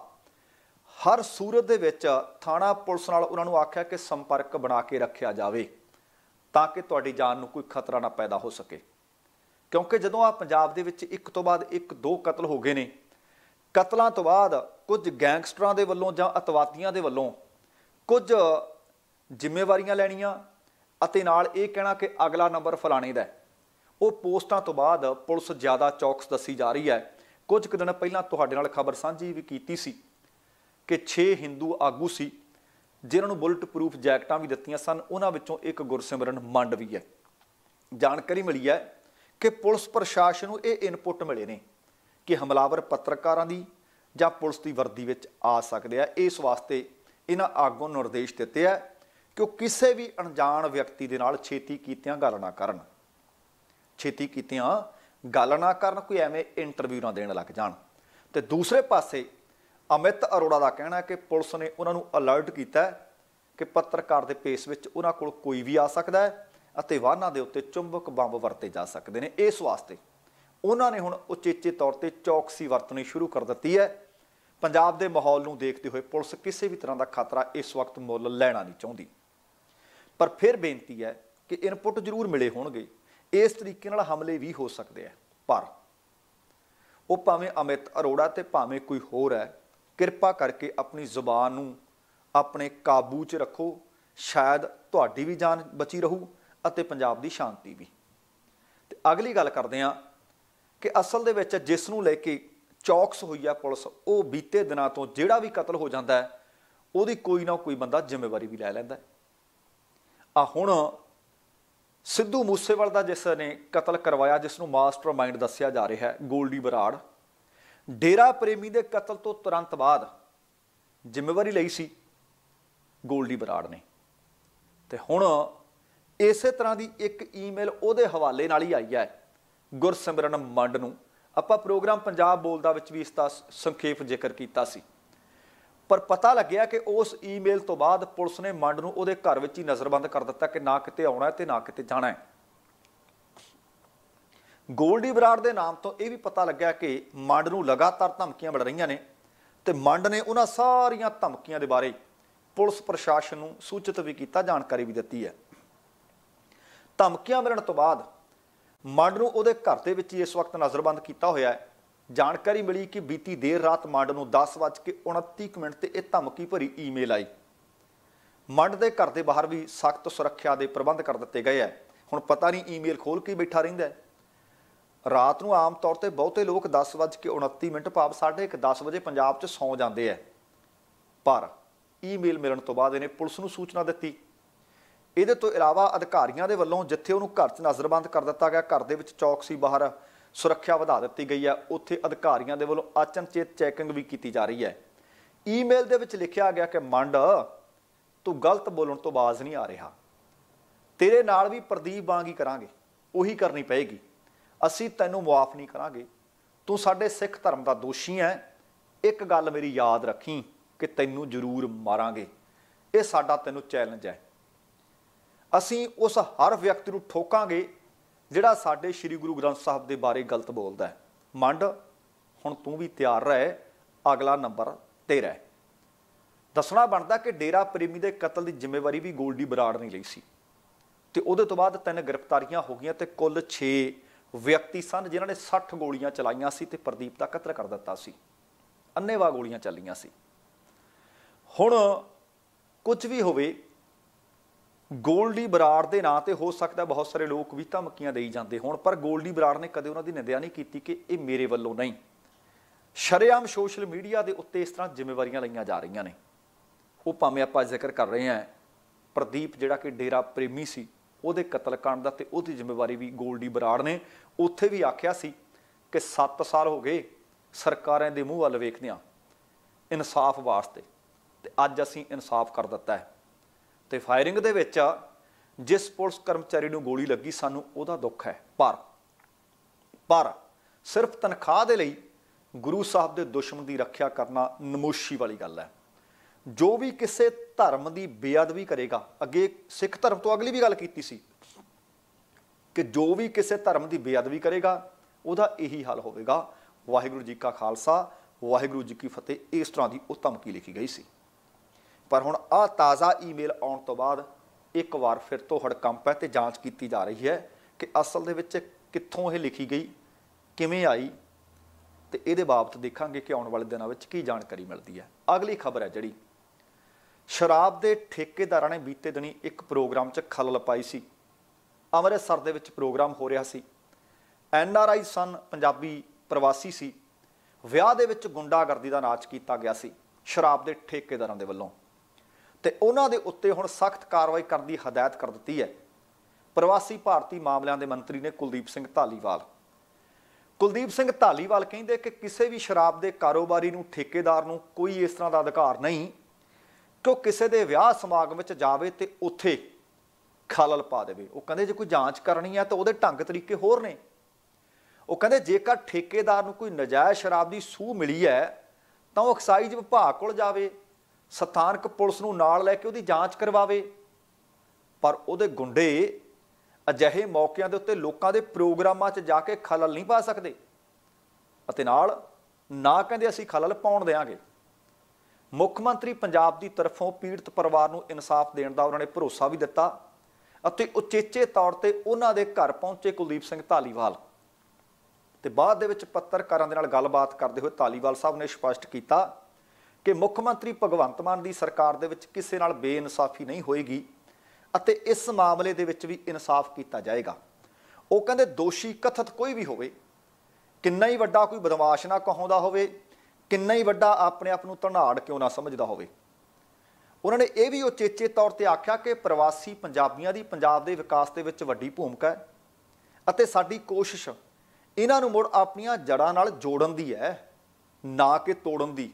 ਹਰ ਸੂਰਤ ਦੇ ਵਿੱਚ ਥਾਣਾ ਪੁਲਿਸ ਨਾਲ ਉਹਨਾਂ ਨੂੰ ਆਖਿਆ ਕਿ ਸੰਪਰਕ ਬਣਾ ਕੇ ਰੱਖਿਆ ਜਾਵੇ ਤਾਂ ਕਿ ਤੁਹਾਡੀ ਜਾਨ ਨੂੰ ਕੋਈ ਖਤਰਾ ਨਾ ਪੈਦਾ ਹੋ ਸਕੇ ਕਿਉਂਕਿ ਜਦੋਂ ਆ ਪੰਜਾਬ ਦੇ ਵਿੱਚ ਇੱਕ ਤੋਂ ਬਾਅਦ ਇੱਕ ਦੋ ਕਤਲ ਹੋ ਗਏ ਨੇ ਕਤਲਾਂ ਤੋਂ ਬਾਅਦ ਕੁਝ ਗੈਂਗਸਟਰਾਂ ਦੇ ਵੱਲੋਂ ਜਾਂ ਅਤਵਾਦੀਆਂ ਦੇ ਵੱਲੋਂ ਕੁਝ ਜ਼ਿੰਮੇਵਾਰੀਆਂ ਲੈਣੀਆਂ ਅਤੇ ਨਾਲ ਇਹ ਕਹਿਣਾ ਕਿ ਅਗਲਾ ਨੰਬਰ ਫਲਾਣੇ ਦਾ ਉਹ ਪੋਸਟਾਂ ਤੋਂ ਬਾਅਦ ਪੁਲਿਸ ਜ਼ਿਆਦਾ ਚੌਕਸ ਦੱਸੀ ਜਾ ਰਹੀ ਹੈ ਕੁਝ ਕੁ ਦਿਨ ਪਹਿਲਾਂ ਤੁਹਾਡੇ ਨਾਲ ਖਬਰ ਸਾਂਝੀ ਵੀ ਕੀਤੀ ਸੀ ਕਿ 6 ਹਿੰਦੂ ਆਗੂ ਸੀ ਜਿਨ੍ਹਾਂ ਨੂੰ ਬੁਲਟ ਪ੍ਰੂਫ ਜੈਕਟਾਂ ਵੀ ਦਿੱਤੀਆਂ ਸਨ ਉਹਨਾਂ ਵਿੱਚੋਂ ਇੱਕ ਗੁਰਸਿਮਰਨ ਮੰਡ ਵੀ ਹੈ ਜਾਣਕਾਰੀ ਮਿਲੀ ਹੈ ਕਿ ਪੁਲਿਸ ਪ੍ਰਸ਼ਾਸਨ ਨੂੰ ਇਹ ਇਨਪੁਟ ਮਿਲੇ ਨੇ ਕਿ ਹਮਲਾਵਰ ਪੱਤਰਕਾਰਾਂ ਦੀ ਜਾਂ ਪੁਲਿਸ ਦੀ ਵਰਦੀ ਵਿੱਚ ਆ ਸਕਦੇ ਆ ਇਸ ਵਾਸਤੇ ਇਹਨਾਂ ਆਗੂ ਨਿਰਦੇਸ਼ ਦਿੱਤੇ ਆ ਕਿ ਉਹ ਕਿਸੇ ਵੀ ਅਣਜਾਣ ਵਿਅਕਤੀ ਦੇ ਨਾਲ ਛੇਤੀ ਕੀਤਿਆਂ ਗੱਲ ਨਾ ਕਰਨ ਛੇਤੀ ਕੀਤਿਆਂ ਗੱਲ ਨਾ ਕਰਨ ਕੋਈ ਐਵੇਂ ਇੰਟਰਵਿਊ ਨਾ ਦੇਣ ਲੱਗ ਜਾਣ ਤੇ ਦੂਸਰੇ ਪਾਸੇ ਅਮਿਤ ਅਰੋੜਾ ਦਾ ਕਹਿਣਾ ਹੈ ਕਿ ਪੁਲਿਸ ਨੇ ਉਹਨਾਂ ਨੂੰ ਅਲਰਟ ਕੀਤਾ ਹੈ ਕਿ ਪੱਤਰਕਾਰ ਦੇ ਪੇਸ ਵਿੱਚ ਉਹਨਾਂ ਕੋਲ ਕੋਈ ਵੀ ਆ ਸਕਦਾ ਹੈ ਅਤੇ ਵਾਹਨਾਂ ਦੇ ਉੱਤੇ ਚੁੰਬਕ ਬੰਬ ਵਰਤੇ ਜਾ ਸਕਦੇ ਨੇ ਇਸ ਵਾਸਤੇ ਉਹਨਾਂ ਨੇ ਹੁਣ ਉਚੇਚੇ ਤੌਰ ਤੇ ਚੌਕਸੀ ਵਰਤਣੀ ਸ਼ੁਰੂ ਕਰ ਦਿੱਤੀ ਹੈ ਪੰਜਾਬ ਦੇ ਮਾਹੌਲ ਨੂੰ ਦੇਖਦੇ ਹੋਏ ਪੁਲਿਸ ਕਿਸੇ ਵੀ ਤਰ੍ਹਾਂ ਦਾ ਖਤਰਾ ਇਸ ਵਕਤ ਮੁੱਲ ਲੈਣਾ ਨਹੀਂ ਚਾਹੁੰਦੀ ਪਰ ਫਿਰ ਬੇਨਤੀ ਹੈ ਕਿ ਇਨਪੁਟ ਜ਼ਰੂਰ ਮਿਲੇ ਹੋਣਗੇ ਇਸ ਤਰੀਕੇ ਨਾਲ ਹਮਲੇ ਵੀ ਹੋ ਸਕਦੇ ਆ ਪਰ ਉਹ ਭਾਵੇਂ ਅਮਿਤ ਅਰੋੜਾ ਤੇ ਭਾਵੇਂ ਕੋਈ ਹੋਰ ਹੈ ਕਿਰਪਾ ਕਰਕੇ ਆਪਣੀ ਜ਼ੁਬਾਨ ਨੂੰ ਆਪਣੇ ਕਾਬੂ 'ਚ ਰੱਖੋ ਸ਼ਾਇਦ ਤੁਹਾਡੀ ਵੀ ਜਾਨ ਬਚੀ ਰਹੂ ਅਤੇ ਪੰਜਾਬ ਦੀ ਸ਼ਾਂਤੀ ਵੀ ਤੇ ਅਗਲੀ ਗੱਲ ਕਰਦੇ ਆ ਕਿ ਅਸਲ ਦੇ ਵਿੱਚ ਜਿਸ ਨੂੰ ਲੈ ਕੇ ਚੌਕਸ ਹੋਈ ਆ ਪੁਲਿਸ ਉਹ ਬੀਤੇ ਦਿਨਾਂ ਤੋਂ ਜਿਹੜਾ ਵੀ ਕਤਲ ਹੋ ਜਾਂਦਾ ਉਹਦੀ ਕੋਈ ਨਾ ਕੋਈ ਬੰਦਾ ਜ਼ਿੰਮੇਵਾਰੀ ਵੀ ਲੈ ਲੈਂਦਾ ਆ ਹੁਣ ਸਿੱਧੂ ਮੂਸੇਵਾਲ ਦਾ ਜਿਸ ਨੇ ਕਤਲ ਕਰਵਾਇਆ ਜਿਸ ਨੂੰ ਮਾਸਟਰਮਾਈਂਡ ਦੱਸਿਆ ਜਾ ਰਿਹਾ ਹੈ ਗੋਲਡੀ ਬਰਾੜ ਡੇਰਾ ਪ੍ਰੇਮੀ ਦੇ ਕਤਲ ਤੋਂ ਤੁਰੰਤ ਬਾਅਦ ਜ਼ਿੰਮੇਵਾਰੀ ਲਈ ਸੀ ਗੋਲਡੀ ਬਰਾੜ ਨੇ ਤੇ ਹੁਣ ਇਸੇ ਤਰ੍ਹਾਂ ਦੀ ਇੱਕ ਈਮੇਲ ਉਹਦੇ ਹਵਾਲੇ ਨਾਲ ਹੀ ਆਈ ਹੈ ਗੁਰਸਿਮਰਨ ਮੰਡ ਨੂੰ ਆਪਾਂ ਪ੍ਰੋਗਰਾਮ ਪੰਜਾਬ ਬੋਲਦਾ ਵਿੱਚ ਵੀ ਇਸ ਦਾ ਸੰਖੇਪ ਜ਼ਿਕਰ ਕੀਤਾ ਸੀ ਪਰ ਪਤਾ ਲੱਗਿਆ ਕਿ ਉਸ ਈਮੇਲ ਤੋਂ ਬਾਅਦ ਪੁਲਿਸ ਨੇ ਮੰਡ ਨੂੰ ਉਹਦੇ ਘਰ ਵਿੱਚ ਹੀ ਨਜ਼ਰਬੰਦ ਕਰ ਦਿੱਤਾ ਕਿ ਨਾ ਕਿਤੇ ਆਉਣਾ ਤੇ ਨਾ ਕਿਤੇ ਜਾਣਾ ਹੈ ਗੋਲਡੀ ਬਰਾੜ ਦੇ ਨਾਮ ਤੋਂ ਇਹ ਵੀ ਪਤਾ ਲੱਗਿਆ ਕਿ ਮੰਡ ਨੂੰ ਲਗਾਤਾਰ ਧਮਕੀਆਂ ਮਿਲ ਰਹੀਆਂ ਨੇ ਤੇ ਮੰਡ ਨੇ ਉਹਨਾਂ ਸਾਰੀਆਂ ਧਮਕੀਆਂ ਦੇ ਬਾਰੇ ਪੁਲਿਸ ਪ੍ਰਸ਼ਾਸਨ ਨੂੰ ਸੂਚਿਤ ਵੀ ਕੀਤਾ ਜਾਣਕਾਰੀ ਵੀ ਦਿੱਤੀ ਹੈ ਧਮਕੀਆਂ ਮਿਲਣ ਤੋਂ ਬਾਅਦ ਮੰਡ ਨੂੰ ਉਹਦੇ ਘਰ ਦੇ ਵਿੱਚ ਹੀ ਇਸ ਵਕਤ ਨਜ਼ਰਬੰਦ ਕੀਤਾ ਹੋਇਆ ਹੈ ਜਾਣਕਾਰੀ ਮਿਲੀ ਕਿ ਬੀਤੀ ਦੇਰ ਰਾਤ ਮੰਡ ਨੂੰ 10:29 ਮਿੰਟ ਤੇ ਇਹ ਧਮਕੀ ਭਰੀ ਈਮੇਲ ਆਈ ਮੰਡ ਦੇ ਘਰ ਦੇ ਬਾਹਰ ਵੀ ਸਖਤ ਸੁਰੱਖਿਆ ਦੇ ਪ੍ਰਬੰਧ ਕਰ ਦਿੱਤੇ ਗਏ ਆ ਹੁਣ ਪਤਾ ਨਹੀਂ ਈਮੇਲ ਖੋਲ ਕੇ ਬੈਠਾ ਰਹਿੰਦਾ ਰਾਤ ਨੂੰ ਆਮ ਤੌਰ ਤੇ ਬਹੁਤੇ ਲੋਕ 10:29 ਮਿੰਟ ਭਾਵ 1:30 ਵਜੇ ਪੰਜਾਬ 'ਚ ਸੌਂ ਜਾਂਦੇ ਆ ਪਰ ਈਮੇਲ ਮਿਲਣ ਤੋਂ ਬਾਅਦ ਇਹਨੇ ਪੁਲਿਸ ਨੂੰ ਸੂਚਨਾ ਦਿੱਤੀ ਇਹਦੇ ਤੋਂ ਇਲਾਵਾ ਅਧਿਕਾਰੀਆਂ ਦੇ ਵੱਲੋਂ ਜਿੱਥੇ ਉਹਨੂੰ ਘਰ 'ਚ ਨਜ਼ਰਬੰਦ ਕਰ ਦਿੱਤਾ ਗਿਆ ਘਰ ਦੇ ਵਿੱਚ ਚੌਕਸੀ ਬਾਹਰ ਸੁਰੱਖਿਆ ਵਧਾ ਦਿੱਤੀ ਗਈ ਹੈ ਉੱਥੇ ਅਧਿਕਾਰੀਆਂ ਦੇ ਵੱਲੋਂ ਅਚਨਚੇਤ ਚੈਕਿੰਗ ਵੀ ਕੀਤੀ ਜਾ ਰਹੀ ਹੈ ਈਮੇਲ ਦੇ ਵਿੱਚ ਲਿਖਿਆ ਗਿਆ ਕਿ ਮੰਡ ਤੂੰ ਗਲਤ ਬੋਲਣ ਤੋਂ ਬਾਜ਼ ਨਹੀਂ ਆ ਰਿਹਾ ਤੇਰੇ ਨਾਲ ਵੀ ਪ੍ਰਦੀਪ ਵਾਂਗ ਹੀ ਕਰਾਂਗੇ ਉਹੀ ਕਰਨੀ ਪਏਗੀ ਅਸੀਂ ਤੈਨੂੰ ਮਾਫ ਨਹੀਂ ਕਰਾਂਗੇ ਤੂੰ ਸਾਡੇ ਸਿੱਖ ਧਰਮ ਦਾ ਦੋਸ਼ੀ ਹੈ ਇੱਕ ਗੱਲ ਮੇਰੀ ਯਾਦ ਰੱਖੀ ਕਿ ਤੈਨੂੰ ਜ਼ਰੂਰ ਮਾਰਾਂਗੇ ਇਹ ਸਾਡਾ ਤੈਨੂੰ ਚੈਲੰਜ ਹੈ ਅਸੀਂ ਉਸ ਹਰ ਵਿਅਕਤੀ ਨੂੰ ਠੋਕਾਂਗੇ ਜਿਹੜਾ ਸਾਡੇ ਸ੍ਰੀ ਗੁਰੂ ਗ੍ਰੰਥ ਸਾਹਿਬ ਦੇ ਬਾਰੇ ਗਲਤ ਬੋਲਦਾ ਹੈ ਮੰਡ ਹੁਣ ਤੂੰ ਵੀ ਤਿਆਰ ਰਹਿ ਅਗਲਾ ਨੰਬਰ 13 ਦੱਸਣਾ ਬਣਦਾ ਕਿ ਡੇਰਾ ਪ੍ਰੇਮੀ ਦੇ ਕਤਲ ਦੀ ਜ਼ਿੰਮੇਵਾਰੀ ਵੀ ਗੋਲਡੀ ਬਰਾੜ ਨੇ ਲਈ ਸੀ ਤੇ ਉਹਦੇ ਤੋਂ ਬਾਅਦ ਤਿੰਨ ਗ੍ਰਿਫਤਾਰੀਆਂ ਹੋ ਗਈਆਂ ਤੇ ਕੁੱਲ 6 ਵਿਅਕਤੀ ਸਨ ਜਿਨ੍ਹਾਂ ਨੇ 60 ਗੋਲੀਆਂ ਚਲਾਈਆਂ ਸੀ ਤੇ ਪ੍ਰਦੀਪ ਦਾ ਕਤਲ ਕਰ ਦਿੱਤਾ ਸੀ ਅੰਨੇਵਾ ਗੋਲੀਆਂ ਚੱਲੀਆਂ ਸੀ ਹੁਣ ਕੁਝ ਵੀ ਹੋਵੇ ਗੋਲਡੀ ਬਰਾੜ ਦੇ ਨਾਂ ਤੇ ਹੋ ਸਕਦਾ ਬਹੁਤ ਸਾਰੇ ਲੋਕ ਵੀ ਧਮਕੀਆਂ ਦੇਈ ਜਾਂਦੇ ਹੋਣ ਪਰ ਗੋਲਡੀ ਬਰਾੜ ਨੇ ਕਦੇ ਉਹਨਾਂ ਦੀ ਨਿੰਦਿਆ ਨਹੀਂ ਕੀਤੀ ਕਿ ਇਹ ਮੇਰੇ ਵੱਲੋਂ ਨਹੀਂ ਸ਼ਰੇਆਮ ਸੋਸ਼ਲ ਮੀਡੀਆ ਦੇ ਉੱਤੇ ਇਸ ਤਰ੍ਹਾਂ ਜ਼ਿੰਮੇਵਾਰੀਆਂ ਲਈਆਂ ਜਾ ਰਹੀਆਂ ਨੇ ਉਹ ਭਾਵੇਂ ਆਪਾਂ ਜ਼ਿਕਰ ਕਰ ਰਹੇ ਹਾਂ ਪ੍ਰਦੀਪ ਜਿਹੜਾ ਕਿ ਡੇਰਾ ਪ੍ਰੇਮੀ ਸੀ ਉਹਦੇ ਕਤਲकांड ਦਾ ਤੇ ਉਹਦੀ ਜ਼ਿੰਮੇਵਾਰੀ ਵੀ ਗੋਲਡੀ ਬਰਾੜ ਨੇ ਉੱਥੇ ਵੀ ਆਖਿਆ ਸੀ ਕਿ 7 ਸਾਲ ਹੋ ਗਏ ਸਰਕਾਰਾਂ ਦੇ ਮੂੰਹ ਵੱਲ ਵੇਖਦਿਆਂ ਇਨਸਾਫ ਵਾਸਤੇ ਤੇ ਅੱਜ ਅਸੀਂ ਇਨਸਾਫ ਕਰ ਦਿੱਤਾ ਹੈ ਤੇ ਫਾਇਰਿੰਗ ਦੇ ਵਿੱਚ ਜਿਸ ਪੁਲਿਸ ਕਰਮਚਾਰੀ ਨੂੰ ਗੋਲੀ ਲੱਗੀ ਸਾਨੂੰ ਉਹਦਾ ਦੁੱਖ ਹੈ ਪਰ ਪਰ ਸਿਰਫ ਤਨਖਾਹ ਦੇ ਲਈ ਗੁਰੂ ਸਾਹਿਬ ਦੇ ਦੁਸ਼ਮਣ ਦੀ ਰੱਖਿਆ ਕਰਨਾ ਨਮੋਸ਼ੀ ਵਾਲੀ ਗੱਲ ਹੈ ਜੋ ਵੀ ਕਿਸੇ ਧਰਮ ਦੀ ਬੇਅਦਬੀ ਕਰੇਗਾ ਅੱਗੇ ਸਿੱਖ ਧਰਮ ਤੋਂ ਅਗਲੀ ਵੀ ਗੱਲ ਕੀਤੀ ਸੀ ਕਿ ਜੋ ਵੀ ਕਿਸੇ ਧਰਮ ਦੀ ਬੇਅਦਬੀ ਕਰੇਗਾ ਉਹਦਾ ਇਹੀ ਹਾਲ ਹੋਵੇਗਾ ਵਾਹਿਗੁਰੂ ਜੀ ਕਾ ਖਾਲਸਾ ਵਾਹਿਗੁਰੂ ਜੀ ਕੀ ਫਤਿਹ ਇਸ ਤਰ੍ਹਾਂ ਦੀ ਉਹ ਧਮਕੀ ਲਿਖੀ ਗਈ ਸੀ ਪਰ ਹੁਣ ਆ ਤਾਜ਼ਾ ਈਮੇਲ ਆਉਣ ਤੋਂ ਬਾਅਦ ਇੱਕ ਵਾਰ ਫਿਰ ਤੋਂ ਹੜਕੰਪ ਹੈ ਤੇ ਜਾਂਚ ਕੀਤੀ ਜਾ ਰਹੀ ਹੈ ਕਿ ਅਸਲ ਦੇ ਵਿੱਚ ਕਿੱਥੋਂ ਇਹ ਲਿਖੀ ਗਈ ਕਿਵੇਂ ਆਈ ਤੇ ਇਹਦੇ ਬਾਬਤ ਦੇਖਾਂਗੇ ਕਿ ਆਉਣ ਵਾਲੇ ਦਿਨਾਂ ਵਿੱਚ ਕੀ ਜਾਣਕਾਰੀ ਮਿਲਦੀ ਹੈ ਅਗਲੀ ਖਬਰ ਹੈ ਜਿਹੜੀ ਸ਼ਰਾਬ ਦੇ ਠੇਕੇਦਾਰਾਂ ਨੇ ਬੀਤੇ ਦਿਨੀ ਇੱਕ ਪ੍ਰੋਗਰਾਮ 'ਚ ਖਲਲ ਪਾਈ ਸੀ ਅੰਮ੍ਰਿਤਸਰ ਦੇ ਵਿੱਚ ਪ੍ਰੋਗਰਾਮ ਹੋ ਰਿਹਾ ਸੀ ਐਨ ਆਰ ਆਈ ਸਨ ਪੰਜਾਬੀ ਪ੍ਰਵਾਸੀ ਸੀ ਵਿਆਹ ਦੇ ਵਿੱਚ ਗੁੰਡਾਗਰਦੀ ਦਾ ਨਾਚ ਕੀਤਾ ਗਿਆ ਸੀ ਸ਼ਰਾਬ ਦੇ ਠੇਕੇਦਾਰਾਂ ਦੇ ਵੱਲੋਂ ਤੇ ਉਹਨਾਂ ਦੇ ਉੱਤੇ ਹੁਣ ਸਖਤ ਕਾਰਵਾਈ ਕਰਨ ਦੀ ਹਦਾਇਤ ਕਰ ਦਿੱਤੀ ਹੈ ਪ੍ਰਵਾਸੀ ਭਾਰਤੀ ਮਾਮਲਿਆਂ ਦੇ ਮੰਤਰੀ ਨੇ ਕੁਲਦੀਪ ਸਿੰਘ ਢਾਲੀਵਾਲ ਕੁਲਦੀਪ ਸਿੰਘ ਢਾਲੀਵਾਲ ਕਹਿੰਦੇ ਕਿ ਕਿਸੇ ਵੀ ਸ਼ਰਾਬ ਦੇ ਕਾਰੋਬਾਰੀ ਨੂੰ ਠੇਕੇਦਾਰ ਨੂੰ ਕੋਈ ਇਸ ਤਰ੍ਹਾਂ ਦਾ ਅਧਿਕਾਰ ਨਹੀਂ ਕਿ ਉਹ ਕਿਸੇ ਦੇ ਵਿਆਹ ਸਮਾਗਮ ਵਿੱਚ ਜਾਵੇ ਤੇ ਉੱਥੇ ਖਲਲ ਪਾ ਦੇਵੇ ਉਹ ਕਹਿੰਦੇ ਜੇ ਕੋਈ ਜਾਂਚ ਕਰਨੀ ਹੈ ਤਾਂ ਉਹਦੇ ਢੰਗ ਤਰੀਕੇ ਹੋਰ ਨੇ ਉਹ ਕਹਿੰਦੇ ਜੇਕਰ ਠੇਕੇਦਾਰ ਨੂੰ ਕੋਈ ਨਜਾਇਜ਼ ਸ਼ਰਾਬ ਦੀ ਸੂਹ ਮਿਲੀ ਹੈ ਤਾਂ ਉਹ ਐਕਸਾਈਜ਼ ਵਿਭਾਗ ਕੋਲ ਜਾਵੇ ਸਥਾਨਕ ਪੁਲਿਸ ਨੂੰ ਨਾਲ ਲੈ ਕੇ ਉਹਦੀ ਜਾਂਚ ਕਰਵਾਵੇ ਪਰ ਉਹਦੇ ਗੁੰਡੇ ਅਜਿਹੇ ਮੌਕਿਆਂ ਦੇ ਉੱਤੇ ਲੋਕਾਂ ਦੇ ਪ੍ਰੋਗਰਾਮਾਂ 'ਚ ਜਾ ਕੇ ਖਲਲ ਨਹੀਂ ਪਾ ਸਕਦੇ ਅਤੇ ਨਾਲ ਨਾ ਕਹਿੰਦੇ ਅਸੀਂ ਖਲਲ ਪਾਉਣ ਦੇਾਂਗੇ ਮੁੱਖ ਮੰਤਰੀ ਪੰਜਾਬ ਦੀ ਤਰਫੋਂ ਪੀੜਤ ਪਰਿਵਾਰ ਨੂੰ ਇਨਸਾਫ ਦੇਣ ਦਾ ਉਹਨਾਂ ਨੇ ਭਰੋਸਾ ਵੀ ਦਿੱਤਾ ਅਤੇ ਉਚੇਚੇ ਤੌਰ ਤੇ ਉਹਨਾਂ ਦੇ ਘਰ ਪਹੁੰਚੇ ਕੁਲਦੀਪ ਸਿੰਘ ਧਾਲੀਵਾਲ ਤੇ ਬਾਅਦ ਦੇ ਵਿੱਚ ਪੱਤਰਕਾਰਾਂ ਦੇ ਨਾਲ ਗੱਲਬਾਤ ਕਰਦੇ ਹੋਏ ਧਾਲੀਵਾਲ ਸਾਹਿਬ ਨੇ ਸਪਸ਼ਟ ਕੀਤਾ ਕਿ ਮੁੱਖ ਮੰਤਰੀ ਭਗਵੰਤ ਮਾਨ ਦੀ ਸਰਕਾਰ ਦੇ ਵਿੱਚ ਕਿਸੇ ਨਾਲ ਬੇਇਨਸਾਫੀ ਨਹੀਂ ਹੋਏਗੀ ਅਤੇ ਇਸ ਮਾਮਲੇ ਦੇ ਵਿੱਚ ਵੀ ਇਨਸਾਫ ਕੀਤਾ ਜਾਏਗਾ ਉਹ ਕਹਿੰਦੇ ਦੋਸ਼ੀ ਕਥਤ ਕੋਈ ਵੀ ਹੋਵੇ ਕਿੰਨਾ ਹੀ ਵੱਡਾ ਕੋਈ ਬਦਮਾਸ਼ ਨਾ ਕਹਾਉਂਦਾ ਹੋਵੇ ਕਿੰਨਾ ਹੀ ਵੱਡਾ ਆਪਣੇ ਆਪ ਨੂੰ ਧਨਾੜ ਕਿਉਂ ਨਾ ਸਮਝਦਾ ਹੋਵੇ ਉਹਨਾਂ ਨੇ ਇਹ ਵੀ ਉਚੇਚੇ ਤੌਰ ਤੇ ਆਖਿਆ ਕਿ ਪ੍ਰਵਾਸੀ ਪੰਜਾਬੀਆਂ ਦੀ ਪੰਜਾਬ ਦੇ ਵਿਕਾਸ ਦੇ ਵਿੱਚ ਵੱਡੀ ਭੂਮਿਕਾ ਹੈ ਅਤੇ ਸਾਡੀ ਕੋਸ਼ਿਸ਼ ਇਹਨਾਂ ਨੂੰ ਮੁੜ ਆਪਣੀਆਂ ਜੜਾਂ ਨਾਲ ਜੋੜਨ ਦੀ ਹੈ ਨਾ ਕਿ ਤੋੜਨ ਦੀ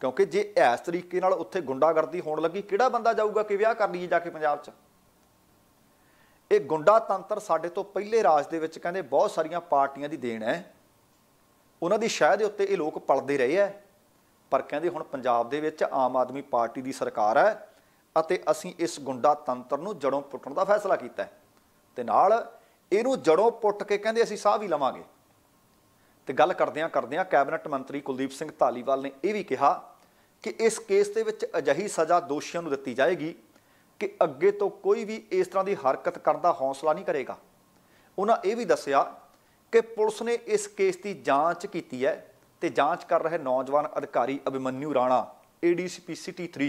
ਕਿਉਂਕਿ ਜੇ ਇਸ ਤਰੀਕੇ ਨਾਲ ਉੱਥੇ ਗੁੰਡਾਗਰਦੀ ਹੋਣ ਲੱਗੀ ਕਿਹੜਾ ਬੰਦਾ ਜਾਊਗਾ ਕਿ ਵਿਆਹ ਕਰ ਲਈਏ ਜਾ ਕੇ ਪੰਜਾਬ 'ਚ ਇਹ ਗੁੰਡਾ ਤੰਤਰ ਸਾਡੇ ਤੋਂ ਪਹਿਲੇ ਰਾਜ ਦੇ ਵਿੱਚ ਕਹਿੰਦੇ ਬਹੁਤ ਸਾਰੀਆਂ ਪਾਰਟੀਆਂ ਦੀ ਦੇਣ ਹੈ ਉਹਨਾਂ ਦੀ ਸ਼ਾਇਦ ਉੱਤੇ ਇਹ ਲੋਕ ਪਲਦੇ ਰਹੇ ਐ ਪਰ ਕਹਿੰਦੇ ਹੁਣ ਪੰਜਾਬ ਦੇ ਵਿੱਚ ਆਮ ਆਦਮੀ ਪਾਰਟੀ ਦੀ ਸਰਕਾਰ ਹੈ ਅਤੇ ਅਸੀਂ ਇਸ ਗੁੰਡਾ ਤੰਤਰ ਨੂੰ ਜੜੋਂ ਪੁੱਟਣ ਦਾ ਫੈਸਲਾ ਕੀਤਾ ਤੇ ਨਾਲ ਇਹਨੂੰ ਜੜੋਂ ਪੁੱਟ ਕੇ ਕਹਿੰਦੇ ਅਸੀਂ ਸਾਹ ਵੀ ਲਵਾਂਗੇ ਤੇ ਗੱਲ ਕਰਦਿਆਂ ਕਰਦਿਆਂ ਕੈਬਨਿਟ ਮੰਤਰੀ ਕੁਲਦੀਪ ਸਿੰਘ ਧਾਲੀਵਾਲ ਨੇ ਇਹ ਵੀ ਕਿਹਾ ਕਿ ਇਸ ਕੇਸ ਦੇ ਵਿੱਚ ਅਜਹੀ ਸਜ਼ਾ ਦੋਸ਼ੀਆਂ ਨੂੰ ਦਿੱਤੀ ਜਾਏਗੀ ਕਿ ਅੱਗੇ ਤੋਂ ਕੋਈ ਵੀ ਇਸ ਤਰ੍ਹਾਂ ਦੀ ਹਰਕਤ ਕਰਨ ਦਾ ਹੌਸਲਾ ਨਹੀਂ ਕਰੇਗਾ ਉਹਨਾਂ ਇਹ ਵੀ ਦੱਸਿਆ ਕਿ ਪੁਲਿਸ ਨੇ ਇਸ ਕੇਸ ਦੀ ਜਾਂਚ ਕੀਤੀ ਹੈ ਤੇ ਜਾਂਚ ਕਰ ਰਹੇ ਨੌਜਵਾਨ ਅਧਿਕਾਰੀ ਅਭਿਮਨਿਊ ਰਾਣਾ ਏਡੀਸੀਪੀ ਸਿਟੀ 3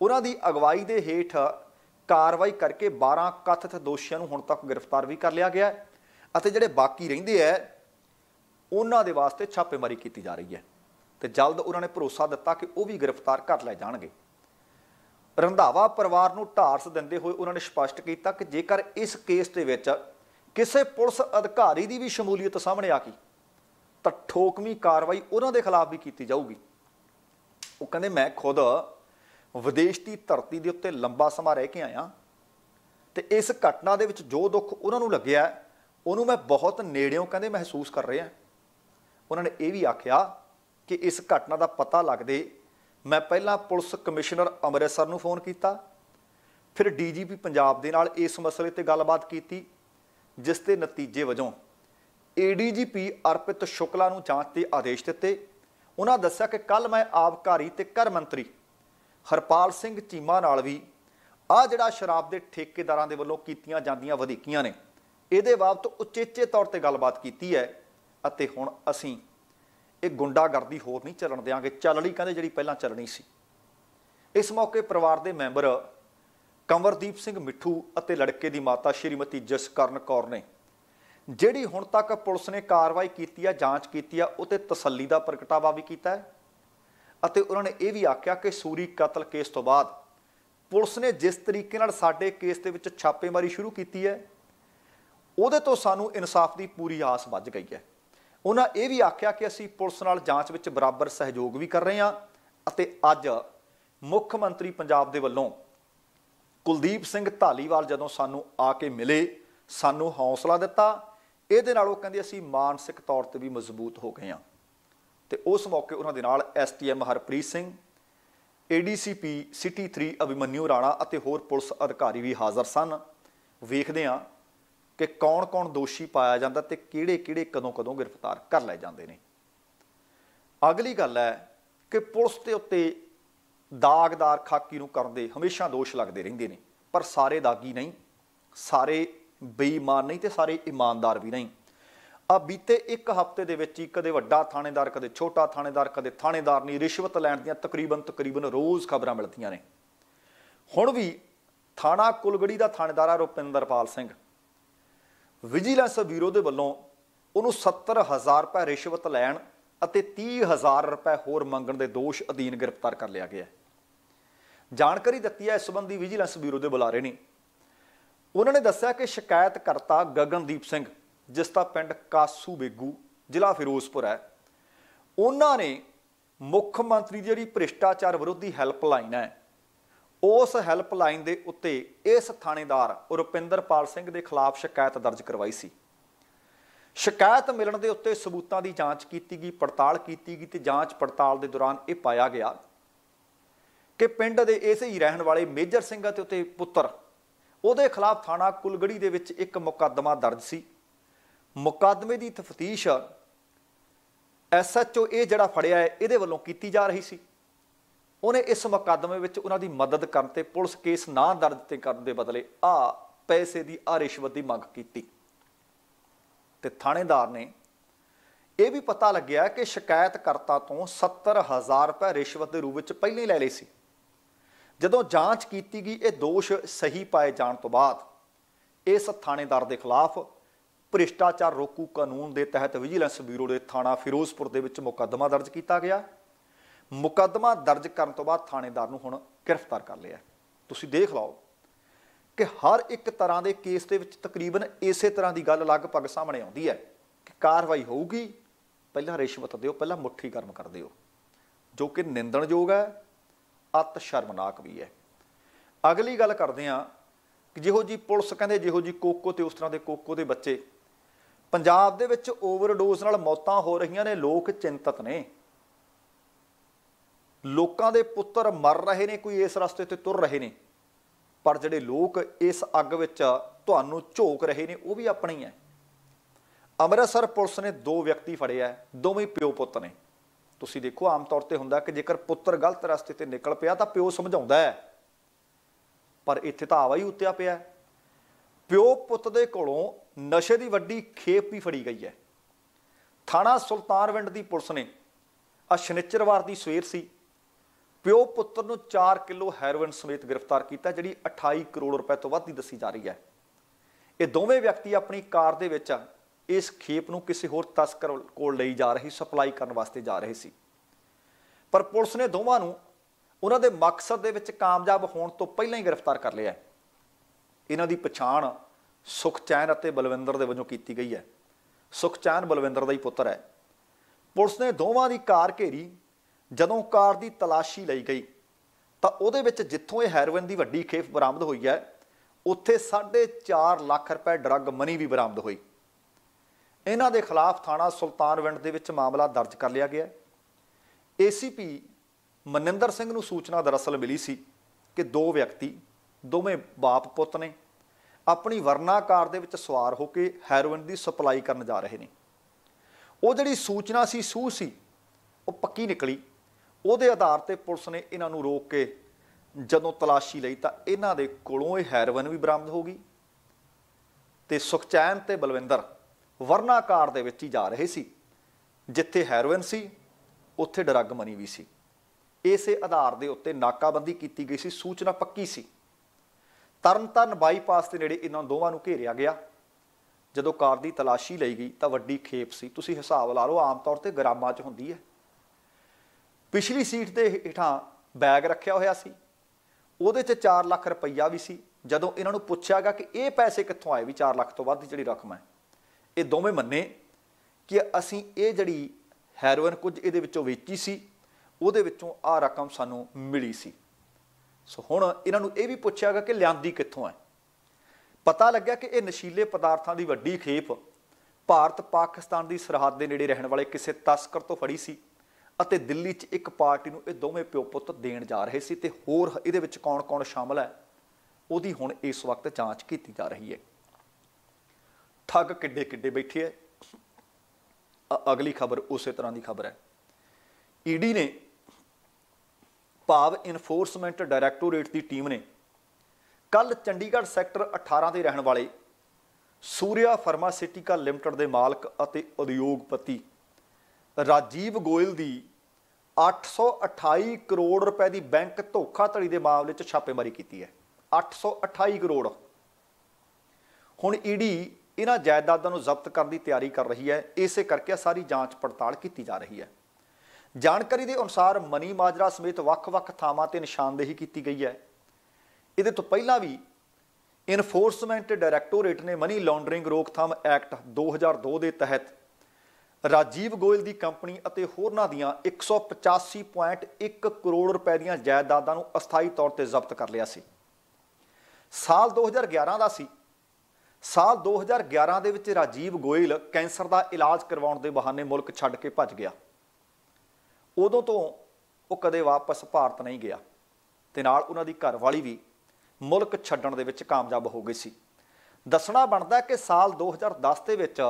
ਉਹਨਾਂ ਦੀ ਅਗਵਾਈ ਦੇ ਹੇਠ ਕਾਰਵਾਈ ਕਰਕੇ 12 ਕਥਿਤ ਦੋਸ਼ੀਆਂ ਨੂੰ ਹੁਣ ਤੱਕ ਗ੍ਰਿਫਤਾਰ ਵੀ ਕਰ ਲਿਆ ਗਿਆ ਹੈ ਅਤੇ ਜਿਹੜੇ ਬਾਕੀ ਰਹਿੰਦੇ ਐ ਉਹਨਾਂ ਦੇ ਵਾਸਤੇ ਛਾਪੇਮਾਰੀ ਕੀਤੀ ਜਾ ਰਹੀ ਹੈ ਤੇ ਜਲਦ ਉਹਨਾਂ ਨੇ ਭਰੋਸਾ ਦਿੱਤਾ ਕਿ ਉਹ ਵੀ ਗ੍ਰਿਫਤਾਰ ਕਰ ਲਏ ਜਾਣਗੇ ਰੰਧਾਵਾ ਪਰਿਵਾਰ ਨੂੰ ਢਾਰਸ ਦਿੰਦੇ ਹੋਏ ਉਹਨਾਂ ਨੇ ਸਪਸ਼ਟ ਕੀਤਾ ਕਿ ਜੇਕਰ ਇਸ ਕੇਸ ਦੇ ਵਿੱਚ ਕਿਸੇ ਪੁਲਿਸ ਅਧਿਕਾਰੀ ਦੀ ਵੀ ਸ਼ਮੂਲੀਅਤ ਸਾਹਮਣੇ ਆ ਗਈ ਤਾਂ ਠੋਕਮੀ ਕਾਰਵਾਈ ਉਹਨਾਂ ਦੇ ਖਿਲਾਫ ਵੀ ਕੀਤੀ ਜਾਊਗੀ ਉਹ ਕਹਿੰਦੇ ਮੈਂ ਖੁਦ ਵਿਦੇਸ਼ ਦੀ ਧਰਤੀ ਦੇ ਉੱਤੇ ਲੰਬਾ ਸਮਾਂ ਰਹਿ ਕੇ ਆਇਆ ਤੇ ਇਸ ਘਟਨਾ ਦੇ ਵਿੱਚ ਜੋ ਦੁੱਖ ਉਹਨਾਂ ਨੂੰ ਲੱਗਿਆ ਉਹਨੂੰ ਮੈਂ ਬਹੁਤ ਨੇੜਿਓਂ ਕਹਿੰਦੇ ਮਹਿਸੂਸ ਕਰ ਰਿਹਾ ਉਹਨਾਂ ਨੇ ਇਹ ਵੀ ਆਖਿਆ ਕਿ ਇਸ ਘਟਨਾ ਦਾ ਪਤਾ ਲੱਗਦੇ ਮੈਂ ਪਹਿਲਾਂ ਪੁਲਿਸ ਕਮਿਸ਼ਨਰ ਅੰਮ੍ਰਿਤਸਰ ਨੂੰ ਫੋਨ ਕੀਤਾ ਫਿਰ ਡੀਜੀਪੀ ਪੰਜਾਬ ਦੇ ਨਾਲ ਇਸ ਮਸਲੇ ਤੇ ਗੱਲਬਾਤ ਕੀਤੀ ਜਿਸ ਦੇ ਨਤੀਜੇ ਵਜੋਂ ਏਡੀਜੀਪੀ ਅਰਪਿਤ ਸ਼ੁਕਲਾ ਨੂੰ ਜਾਂਚ ਦੇ ਆਦੇਸ਼ ਦਿੱਤੇ ਉਹਨਾਂ ਦੱਸਿਆ ਕਿ ਕੱਲ ਮੈਂ ਆਬਕਾਰੀ ਤੇ ਕਰ ਮੰਤਰੀ ਹਰਪਾਲ ਸਿੰਘ ਚੀਮਾ ਨਾਲ ਵੀ ਆ ਜਿਹੜਾ ਸ਼ਰਾਬ ਦੇ ਠੇਕੇਦਾਰਾਂ ਦੇ ਵੱਲੋਂ ਕੀਤੀਆਂ ਜਾਂਦੀਆਂ ਵਧੀਕੀਆਂ ਨੇ ਇਹਦੇ ਬਾਬਤ ਉਚੇਚੇ ਤੌਰ ਤੇ ਗੱਲਬਾਤ ਕੀਤੀ ਹੈ ਅਤੇ ਹੁਣ ਅਸੀਂ ਇਹ ਗੁੰਡਾਗਰਦੀ ਹੋਰ ਨਹੀਂ ਚੱਲਣ ਦੇਾਂਗੇ ਚੱਲ ਲਈ ਕਹਿੰਦੇ ਜਿਹੜੀ ਪਹਿਲਾਂ ਚੱਲਣੀ ਸੀ ਇਸ ਮੌਕੇ ਪਰਿਵਾਰ ਦੇ ਮੈਂਬਰ ਕੰਵਰਦੀਪ ਸਿੰਘ ਮਿੱਠੂ ਅਤੇ ਲੜਕੇ ਦੀ ਮਾਤਾ ਸ਼੍ਰੀਮਤੀ ਜਸਕਰਨ ਕੌਰ ਨੇ ਜਿਹੜੀ ਹੁਣ ਤੱਕ ਪੁਲਿਸ ਨੇ ਕਾਰਵਾਈ ਕੀਤੀ ਆ ਜਾਂਚ ਕੀਤੀ ਆ ਉਹਤੇ ਤਸੱਲੀ ਦਾ ਪ੍ਰਗਟਾਵਾ ਵੀ ਕੀਤਾ ਹੈ ਅਤੇ ਉਹਨਾਂ ਨੇ ਇਹ ਵੀ ਆਖਿਆ ਕਿ ਸੂਰੀ ਕਤਲ ਕੇਸ ਤੋਂ ਬਾਅਦ ਪੁਲਿਸ ਨੇ ਜਿਸ ਤਰੀਕੇ ਨਾਲ ਸਾਡੇ ਕੇਸ ਦੇ ਵਿੱਚ ਛਾਪੇਮਾਰੀ ਸ਼ੁਰੂ ਕੀਤੀ ਹੈ ਉਹਦੇ ਤੋਂ ਸਾਨੂੰ ਇਨਸਾਫ ਦੀ ਪੂਰੀ ਆਸ ਵੱਜ ਗਈ ਹੈ ਉਹਨਾਂ ਇਹ ਵੀ ਆਖਿਆ ਕਿ ਅਸੀਂ ਪੁਲਿਸ ਨਾਲ ਜਾਂਚ ਵਿੱਚ ਬਰਾਬਰ ਸਹਿਯੋਗ ਵੀ ਕਰ ਰਹੇ ਹਾਂ ਅਤੇ ਅੱਜ ਮੁੱਖ ਮੰਤਰੀ ਪੰਜਾਬ ਦੇ ਵੱਲੋਂ ਕੁਲਦੀਪ ਸਿੰਘ ਢਾਲੀਵਾਲ ਜਦੋਂ ਸਾਨੂੰ ਆ ਕੇ ਮਿਲੇ ਸਾਨੂੰ ਹੌਸਲਾ ਦਿੱਤਾ ਇਹਦੇ ਨਾਲ ਉਹ ਕਹਿੰਦੇ ਅਸੀਂ ਮਾਨਸਿਕ ਤੌਰ ਤੇ ਵੀ ਮਜ਼ਬੂਤ ਹੋ ਗਏ ਹਾਂ ਤੇ ਉਸ ਮੌਕੇ ਉਹਨਾਂ ਦੇ ਨਾਲ STM Harpreet Singh ADCP city 3 Abhimanyu Rana ਅਤੇ ਹੋਰ ਪੁਲਿਸ ਅਧਿਕਾਰੀ ਵੀ ਹਾਜ਼ਰ ਸਨ ਵੇਖਦੇ ਹਾਂ ਕਿ ਕੌਣ-ਕੌਣ ਦੋਸ਼ੀ ਪਾਇਆ ਜਾਂਦਾ ਤੇ ਕਿਹੜੇ-ਕਿਹੜੇ ਕਦੋਂ-ਕਦੋਂ ਗ੍ਰਿਫਤਾਰ ਕਰ ਲਏ ਜਾਂਦੇ ਨੇ ਅਗਲੀ ਗੱਲ ਹੈ ਕਿ ਪੁਲਿਸ ਦੇ ਉੱਤੇ ਦਾਗਦਾਰ ਖਾਕੀ ਨੂੰ ਕਰਨ ਦੇ ਹਮੇਸ਼ਾ ਦੋਸ਼ ਲੱਗਦੇ ਰਹਿੰਦੇ ਨੇ ਪਰ ਸਾਰੇ ਦਾਗੀ ਨਹੀਂ ਸਾਰੇ ਬੇਈਮਾਨ ਨਹੀਂ ਤੇ ਸਾਰੇ ਇਮਾਨਦਾਰ ਵੀ ਨਹੀਂ ਆ ਬੀਤੇ ਇੱਕ ਹਫ਼ਤੇ ਦੇ ਵਿੱਚ ਹੀ ਕਦੇ ਵੱਡਾ ਥਾਣੇਦਾਰ ਕਦੇ ਛੋਟਾ ਥਾਣੇਦਾਰ ਕਦੇ ਥਾਣੇਦਾਰ ਨਹੀਂ ਰਿਸ਼ਵਤ ਲੈਣ ਦੀਆਂ ਤਕਰੀਬਨ ਤਕਰੀਬਨ ਰੋਜ਼ ਖਬਰਾਂ ਮਿਲਦੀਆਂ ਨੇ ਹੁਣ ਵੀ ਥਾਣਾ ਕੁਲਗੜੀ ਦਾ ਥਾਣੇਦਾਰ ਰੁਪਿੰਦਰਪਾਲ ਸਿੰਘ ਵਿਜੀਲੈਂਸ ਬਿਊਰੋ ਦੇ ਵੱਲੋਂ ਉਹਨੂੰ 70000 ਰੁਪਏ ਰਿਸ਼ਵਤ ਲੈਣ ਅਤੇ 30000 ਰੁਪਏ ਹੋਰ ਮੰਗਣ ਦੇ ਦੋਸ਼ ਅਧੀਨ ਗ੍ਰਿਫਤਾਰ ਕਰ ਲਿਆ ਗਿਆ ਜਾਣਕਾਰੀ ਦਿੱਤੀ ਹੈ ਇਸ ਸੰਬੰਧੀ ਵਿਜੀਲੈਂਸ ਬਿਊਰੋ ਦੇ ਬੁਲਾਰੇ ਨੇ ਉਹਨਾਂ ਨੇ ਦੱਸਿਆ ਕਿ ਸ਼ਿਕਾਇਤਕਰਤਾ ਗਗਨਦੀਪ ਸਿੰਘ ਜਿਸ ਦਾ ਪਿੰਡ ਕਾਸੂ ਬੇਗੂ ਜ਼ਿਲ੍ਹਾ ਫਿਰੋਜ਼ਪੁਰ ਹੈ ਉਹਨਾਂ ਨੇ ਮੁੱਖ ਮੰਤਰੀ ਦੀ ਜਿਹੜੀ ਭ੍ਰਿਸ਼ਟਾਚਾਰ ਵਿਰੋਧੀ ਹੈਲਪਲਾਈਨ ਹੈ ਉਸ ਹੈਲਪਲਾਈਨ ਦੇ ਉੱਤੇ ਇਸ ਥਾਣੇਦਾਰ ਰੁਪਿੰਦਰਪਾਲ ਸਿੰਘ ਦੇ ਖਿਲਾਫ ਸ਼ਿਕਾਇਤ ਦਰਜ ਕਰਵਾਈ ਸੀ ਸ਼ਿਕਾਇਤ ਮਿਲਣ ਦੇ ਉੱਤੇ ਸਬੂਤਾਂ ਦੀ ਜਾਂਚ ਕੀਤੀ ਗਈ ਪੜਤਾਲ ਕੀਤੀ ਗਈ ਤੇ ਜਾਂਚ ਪੜਤਾਲ ਦੇ ਦੌਰਾਨ ਇਹ ਪਾਇਆ ਗਿਆ ਕਿ ਪਿੰਡ ਦੇ ਇਸੇ ਹੀ ਰਹਿਣ ਵਾਲੇ ਮੇਜਰ ਸਿੰਘ ਅਤੇ ਉਤੇ ਪੁੱਤਰ ਉਹਦੇ ਖਿਲਾਫ ਥਾਣਾ ਕੁਲਗੜੀ ਦੇ ਵਿੱਚ ਇੱਕ ਮੁਕੱਦਮਾ ਦਰਜ ਸੀ ਮੁਕੱਦਮੇ ਦੀ ਤਫਤੀਸ਼ ਐਸਐਚਓ ਇਹ ਜਿਹੜਾ ਫੜਿਆ ਹੈ ਇਹਦੇ ਵੱਲੋਂ ਕੀਤੀ ਜਾ ਰਹੀ ਸੀ ਉਹਨੇ ਇਸ ਮੁਕੱਦਮੇ ਵਿੱਚ ਉਹਨਾਂ ਦੀ ਮਦਦ ਕਰਨ ਤੇ ਪੁਲਿਸ ਕੇਸ ਨਾ ਦਰਜ ਤੇ ਕਰਨ ਦੇ ਬਦਲੇ ਆ ਪੈਸੇ ਦੀ ਆ ਰਿਸ਼ਵਤ ਦੀ ਮੰਗ ਕੀਤੀ ਤੇ ਥਾਣੇਦਾਰ ਨੇ ਇਹ ਵੀ ਪਤਾ ਲੱਗਿਆ ਕਿ ਸ਼ਿਕਾਇਤਕਰਤਾ ਤੋਂ 70000 ਰੁਪਏ ਰਿਸ਼ਵਤ ਦੇ ਰੂਪ ਵਿੱਚ ਪਹਿਲਾਂ ਹੀ ਲੈ ਲਏ ਸੀ ਜਦੋਂ ਜਾਂਚ ਕੀਤੀ ਗਈ ਇਹ ਦੋਸ਼ ਸਹੀ ਪਾਏ ਜਾਣ ਤੋਂ ਬਾਅਦ ਇਸ ਥਾਣੇਦਾਰ ਦੇ ਖਿਲਾਫ ਭ੍ਰਿਸ਼ਟਾਚਾਰ ਰੋਕੂ ਕਾਨੂੰਨ ਦੇ ਤਹਿਤ ਵਿਜੀਲੈਂਸ ਬਿਊਰੋ ਦੇ ਥਾਣਾ ਫਿਰੋਜ਼ਪੁਰ ਦੇ ਵਿੱਚ ਮੁਕੱਦਮਾ ਦਰਜ ਕੀਤਾ ਗਿਆ ਮੁਕੱਦਮਾ ਦਰਜ ਕਰਨ ਤੋਂ ਬਾਅਦ ਥਾਣੇਦਾਰ ਨੂੰ ਹੁਣ ਗ੍ਰਿਫਤਾਰ ਕਰ ਲਿਆ ਤੁਸੀਂ ਦੇਖ ਲਓ ਕਿ ਹਰ ਇੱਕ ਤਰ੍ਹਾਂ ਦੇ ਕੇਸ ਦੇ ਵਿੱਚ ਤਕਰੀਬਨ ਇਸੇ ਤਰ੍ਹਾਂ ਦੀ ਗੱਲ ਲਗਭਗ ਸਾਹਮਣੇ ਆਉਂਦੀ ਹੈ ਕਿ ਕਾਰਵਾਈ ਹੋਊਗੀ ਪਹਿਲਾਂ ਰਿਸ਼ਵਤ ਦਿਓ ਪਹਿਲਾਂ ਮੁੱਠੀ ਗਰਮ ਕਰ ਦਿਓ ਜੋ ਕਿ ਨਿੰਦਣਯੋਗ ਹੈ ਅਤ ਸ਼ਰਮਨਾਕ ਵੀ ਹੈ ਅਗਲੀ ਗੱਲ ਕਰਦੇ ਆ ਕਿ ਜਿਹੋ ਜੀ ਪੁਲਿਸ ਕਹਿੰਦੇ ਜਿਹੋ ਜੀ ਕੋਕੋ ਤੇ ਉਸ ਤਰ੍ਹਾਂ ਦੇ ਕੋਕੋ ਦੇ ਬੱਚੇ ਪੰਜਾਬ ਦੇ ਵਿੱਚ ਓਵਰਡੋਜ਼ ਨਾਲ ਮੌਤਾਂ ਹੋ ਰਹੀਆਂ ਨੇ ਲੋਕ ਚਿੰਤਤ ਨੇ ਲੋਕਾਂ ਦੇ ਪੁੱਤਰ ਮਰ ਰਹੇ ਨੇ ਕੋਈ ਇਸ ਰਸਤੇ ਤੇ ਤੁਰ ਰਹੇ ਨੇ ਪਰ ਜਿਹੜੇ ਲੋਕ ਇਸ ਅੱਗ ਵਿੱਚ ਤੁਹਾਨੂੰ ਝੋਕ ਰਹੇ ਨੇ ਉਹ ਵੀ ਆਪਣੇ ਹੀ ਹੈ ਅੰਮ੍ਰਿਤਸਰ ਪੁਲਿਸ ਨੇ ਦੋ ਵਿਅਕਤੀ ਫੜਿਆ ਦੋਵੇਂ ਪਿਓ ਪੁੱਤ ਨੇ ਤੁਸੀਂ ਦੇਖੋ ਆਮ ਤੌਰ ਤੇ ਹੁੰਦਾ ਕਿ ਜੇਕਰ ਪੁੱਤਰ ਗਲਤ ਰਸਤੇ ਤੇ ਨਿਕਲ ਪਿਆ ਤਾਂ ਪਿਓ ਸਮਝਾਉਂਦਾ ਹੈ ਪਰ ਇੱਥੇ ਤਾਂ ਆਵਾ ਹੀ ਉੱਤਿਆ ਪਿਆ ਪਿਓ ਪੁੱਤ ਦੇ ਕੋਲੋਂ ਨਸ਼ੇ ਦੀ ਵੱਡੀ ਖੇਪ ਵੀ ਫੜੀ ਗਈ ਹੈ ਥਾਣਾ ਸੁਲਤਾਨਵਿੰਡ ਦੀ ਪੁਲਿਸ ਨੇ ਅਸ਼ਨਿਚਰਵਾਰ ਦੀ ਸਵੇਰ ਸੀ ਪਿਓ ਪੁੱਤਰ ਨੂੰ 4 ਕਿਲੋ ਹੈਰੋਇਨ ਸਮੇਤ ਗ੍ਰਿਫਤਾਰ ਕੀਤਾ ਜਿਹੜੀ 28 ਕਰੋੜ ਰੁਪਏ ਤੋਂ ਵੱਧ ਦੀ ਦੱਸੀ ਜਾ ਰਹੀ ਹੈ ਇਹ ਦੋਵੇਂ ਵਿਅਕਤੀ ਆਪਣੀ ਕਾਰ ਦੇ ਵਿੱਚ ਇਸ ਖੇਪ ਨੂੰ ਕਿਸੇ ਹੋਰ ਤਸਕਰ ਕੋਲ ਲਈ ਜਾ ਰਹੀ ਸਪਲਾਈ ਕਰਨ ਵਾਸਤੇ ਜਾ ਰਹੇ ਸੀ ਪਰ ਪੁਲਿਸ ਨੇ ਦੋਵਾਂ ਨੂੰ ਉਹਨਾਂ ਦੇ ਮਕਸਦ ਦੇ ਵਿੱਚ ਕਾਮਯਾਬ ਹੋਣ ਤੋਂ ਪਹਿਲਾਂ ਹੀ ਗ੍ਰਿਫਤਾਰ ਕਰ ਲਿਆ ਇਹਨਾਂ ਦੀ ਪਛਾਣ ਸੁਖਚੈਨ ਅਤੇ ਬਲਵਿੰਦਰ ਦੇ ਵਜੋਂ ਕੀਤੀ ਗਈ ਹੈ ਸੁਖਚੈਨ ਬਲਵਿੰਦਰ ਦਾ ਹੀ ਪੁੱਤਰ ਹੈ ਪੁਲਿਸ ਨੇ ਦੋਵਾਂ ਦੀ ਕਾਰ ਘੇਰੀ ਜਦੋਂ ਕਾਰ ਦੀ ਤਲਾਸ਼ੀ ਲਈ ਗਈ ਤਾਂ ਉਹਦੇ ਵਿੱਚ ਜਿੱਥੋਂ ਇਹ ਹੈਰੋਇਨ ਦੀ ਵੱਡੀ ਖੇਪ ਬਰਾਮਦ ਹੋਈ ਹੈ ਉੱਥੇ 4.5 ਲੱਖ ਰੁਪਏ ਡਰੱਗ ਮਨੀ ਵੀ ਬਰਾਮਦ ਹੋਈ ਇਹਨਾਂ ਦੇ ਖਿਲਾਫ ਥਾਣਾ ਸੁਲਤਾਨਵਿੰਡ ਦੇ ਵਿੱਚ ਮਾਮਲਾ ਦਰਜ ਕਰ ਲਿਆ ਗਿਆ ਏਸੀਪੀ ਮਨਿੰਦਰ ਸਿੰਘ ਨੂੰ ਸੂਚਨਾ ਦਰਅਸਲ ਮਿਲੀ ਸੀ ਕਿ ਦੋ ਵਿਅਕਤੀ ਦੋਵੇਂ ਬਾਪ ਪੁੱਤ ਨੇ ਆਪਣੀ ਵਰਨਾ ਕਾਰ ਦੇ ਵਿੱਚ ਸਵਾਰ ਹੋ ਕੇ ਹੈਰੋਇਨ ਦੀ ਸਪਲਾਈ ਕਰਨ ਜਾ ਰਹੇ ਨੇ ਉਹ ਜਿਹੜੀ ਸੂਚਨਾ ਸੀ ਸੂ ਸੀ ਉਹ ਪੱਕੀ ਨਿਕਲੀ ਉਹਦੇ ਆਧਾਰ ਤੇ ਪੁਲਿਸ ਨੇ ਇਹਨਾਂ ਨੂੰ ਰੋਕ ਕੇ ਜਦੋਂ ਤਲਾਸ਼ੀ ਲਈ ਤਾਂ ਇਹਨਾਂ ਦੇ ਕੋਲੋਂ ਇਹ ਹੈਰੋਇਨ ਵੀ ਬਰਾਮਦ ਹੋ ਗਈ ਤੇ ਸੁਖਚੈਨ ਤੇ ਬਲਵਿੰਦਰ ਵਰਨਾਕਾਰ ਦੇ ਵਿੱਚ ਹੀ ਜਾ ਰਹੇ ਸੀ ਜਿੱਥੇ ਹੈਰੋਇਨ ਸੀ ਉੱਥੇ ਡਰੱਗ ਮਨੀ ਵੀ ਸੀ ਇਸੇ ਆਧਾਰ ਦੇ ਉੱਤੇ ਨਾਕਾਬੰਦੀ ਕੀਤੀ ਗਈ ਸੀ ਸੂਚਨਾ ਪੱਕੀ ਸੀ ਤਰਨਤਨ ਬਾਈਪਾਸ ਦੇ ਨੇੜੇ ਇਹਨਾਂ ਦੋਵਾਂ ਨੂੰ ਘੇਰਿਆ ਗਿਆ ਜਦੋਂ ਕਾਰ ਦੀ ਤਲਾਸ਼ੀ ਲਈ ਗਈ ਤਾਂ ਵੱਡੀ ਖੇਪ ਸੀ ਤੁਸੀਂ ਹਿਸਾਬ ਲਾ ਲਓ ਆਮ ਤੌਰ ਤੇ ਗਰਾਮਾਂ 'ਚ ਹੁੰਦੀ ਹੈ ਪਿਛਲੀ ਸੀਟ ਦੇ ਹੇਠਾਂ ਬੈਗ ਰੱਖਿਆ ਹੋਇਆ ਸੀ ਉਹਦੇ 'ਚ 4 ਲੱਖ ਰੁਪਈਆ ਵੀ ਸੀ ਜਦੋਂ ਇਹਨਾਂ ਨੂੰ ਪੁੱਛਿਆ ਗਿਆ ਕਿ ਇਹ ਪੈਸੇ ਕਿੱਥੋਂ ਆਏ ਵੀ 4 ਲੱਖ ਤੋਂ ਵੱਧ ਦੀ ਜਿਹੜੀ ਰਕਮ ਹੈ ਇਹ ਦੋਵੇਂ ਮੰਨੇ ਕਿ ਅਸੀਂ ਇਹ ਜਿਹੜੀ ਹੈਰੋਇਨ ਕੁਝ ਇਹਦੇ ਵਿੱਚੋਂ ਵੇਚੀ ਸੀ ਉਹਦੇ ਵਿੱਚੋਂ ਆ ਰਕਮ ਸਾਨੂੰ ਮਿਲੀ ਸੀ ਸੋ ਹੁਣ ਇਹਨਾਂ ਨੂੰ ਇਹ ਵੀ ਪੁੱਛਿਆ ਗਿਆ ਕਿ ਲਿਆਂਦੀ ਕਿੱਥੋਂ ਹੈ ਪਤਾ ਲੱਗਿਆ ਕਿ ਇਹ ਨਸ਼ੀਲੇ ਪਦਾਰਥਾਂ ਦੀ ਵੱਡੀ ਖੇਪ ਭਾਰਤ ਪਾਕਿਸਤਾਨ ਦੀ ਸਰਹੱਦ ਦੇ ਨੇੜੇ ਰਹਿਣ ਵਾਲੇ ਕਿਸੇ ਤਸਕਰ ਤੋਂ ਫੜੀ ਸੀ ਅਤੇ ਦਿੱਲੀ 'ਚ ਇੱਕ ਪਾਰਟੀ ਨੂੰ ਇਹ ਦੋਵੇਂ ਪਿਓ ਪੁੱਤ ਦੇਣ ਜਾ ਰਹੇ ਸੀ ਤੇ ਹੋਰ ਇਹਦੇ ਵਿੱਚ ਕੌਣ-ਕੌਣ ਸ਼ਾਮਲ ਹੈ ਉਹਦੀ ਹੁਣ ਇਸ ਵਕਤ ਜਾਂਚ ਕੀਤੀ ਜਾ ਰਹੀ ਹੈ ਠੱਗ ਕਿੱਡੇ ਕਿੱਡੇ ਬੈਠੇ ਐ ਅਗਲੀ ਖਬਰ ਉਸੇ ਤਰ੍ਹਾਂ ਦੀ ਖਬਰ ਹੈ ਈਡੀ ਨੇ ਪਾਵ ਇਨਫੋਰਸਮੈਂਟ ਡਾਇਰੈਕਟੋਰੇਟ ਦੀ ਟੀਮ ਨੇ ਕੱਲ ਚੰਡੀਗੜ੍ਹ ਸੈਕਟਰ 18 ਦੇ ਰਹਿਣ ਵਾਲੇ ਸੂਰਿਆ ਫਾਰਮਾਸਿਟੀਕਲ ਲਿਮਟਿਡ ਦੇ ਮਾਲਕ ਅਤੇ ਉਦਯੋਗਪਤੀ ਰਾਜੀਵ ਗੋਇਲ ਦੀ 828 ਕਰੋੜ ਰੁਪਏ ਦੀ ਬੈਂਕ ਧੋਖਾਧੜੀ ਦੇ ਮਾਮਲੇ 'ਚ ਛਾਪੇਮਾਰੀ ਕੀਤੀ ਹੈ 828 ਕਰੋੜ ਹੁਣ ਈਡੀ e ਇਹਨਾਂ ਜਾਇਦਾਦਾਂ ਨੂੰ ਜ਼ਬਤ ਕਰਨ ਦੀ ਤਿਆਰੀ ਕਰ ਰਹੀ ਹੈ ਇਸੇ ਕਰਕੇ ਸਾਰੀ ਜਾਂਚ ਪੜਤਾਲ ਕੀਤੀ ਜਾ ਰਹੀ ਹੈ ਜਾਣਕਾਰੀ ਦੇ ਅਨੁਸਾਰ ਮਨੀ ਮਾਜਰਾ ਸਮੇਤ ਵੱਖ-ਵੱਖ ਥਾਵਾਂ ਤੇ ਨਿਸ਼ਾਨਦੇਹੀ ਕੀਤੀ ਗਈ ਹੈ ਇਹਦੇ ਤੋਂ ਪਹਿਲਾਂ ਵੀ ਇਨਫੋਰਸਮੈਂਟ ਡਾਇਰੈਕਟੋਰੇਟ ਨੇ ਮਨੀ ਲਾਂਡਰਿੰਗ ਰੋਕਥਾਮ ਐਕਟ 2002 ਦੇ ਤਹਿਤ ਰਾਜੀਵ ਗੋਇਲ ਦੀ ਕੰਪਨੀ ਅਤੇ ਹੋਰਨਾਂ ਦੀਆਂ 185.1 ਕਰੋੜ ਰੁਪਏ ਦੀਆਂ ਜਾਇਦਾਦਾਂ ਨੂੰ ਅਸਥਾਈ ਤੌਰ ਤੇ ਜ਼ਬਤ ਕਰ ਲਿਆ ਸੀ ਸਾਲ 2011 ਦਾ ਸੀ ਸਾਲ 2011 ਦੇ ਵਿੱਚ ਰਾਜੀਵ ਗੋਇਲ ਕੈਂਸਰ ਦਾ ਇਲਾਜ ਕਰਵਾਉਣ ਦੇ ਬਹਾਨੇ ਮੁਲਕ ਛੱਡ ਕੇ ਭੱਜ ਗਿਆ ਉਦੋਂ ਤੋਂ ਉਹ ਕਦੇ ਵਾਪਸ ਭਾਰਤ ਨਹੀਂ ਗਿਆ ਤੇ ਨਾਲ ਉਹਨਾਂ ਦੀ ਘਰਵਾਲੀ ਵੀ ਮੁਲਕ ਛੱਡਣ ਦੇ ਵਿੱਚ ਕਾਮਯਾਬ ਹੋ ਗਈ ਸੀ ਦੱਸਣਾ ਬਣਦਾ ਕਿ ਸਾਲ 2010 ਦੇ ਵਿੱਚ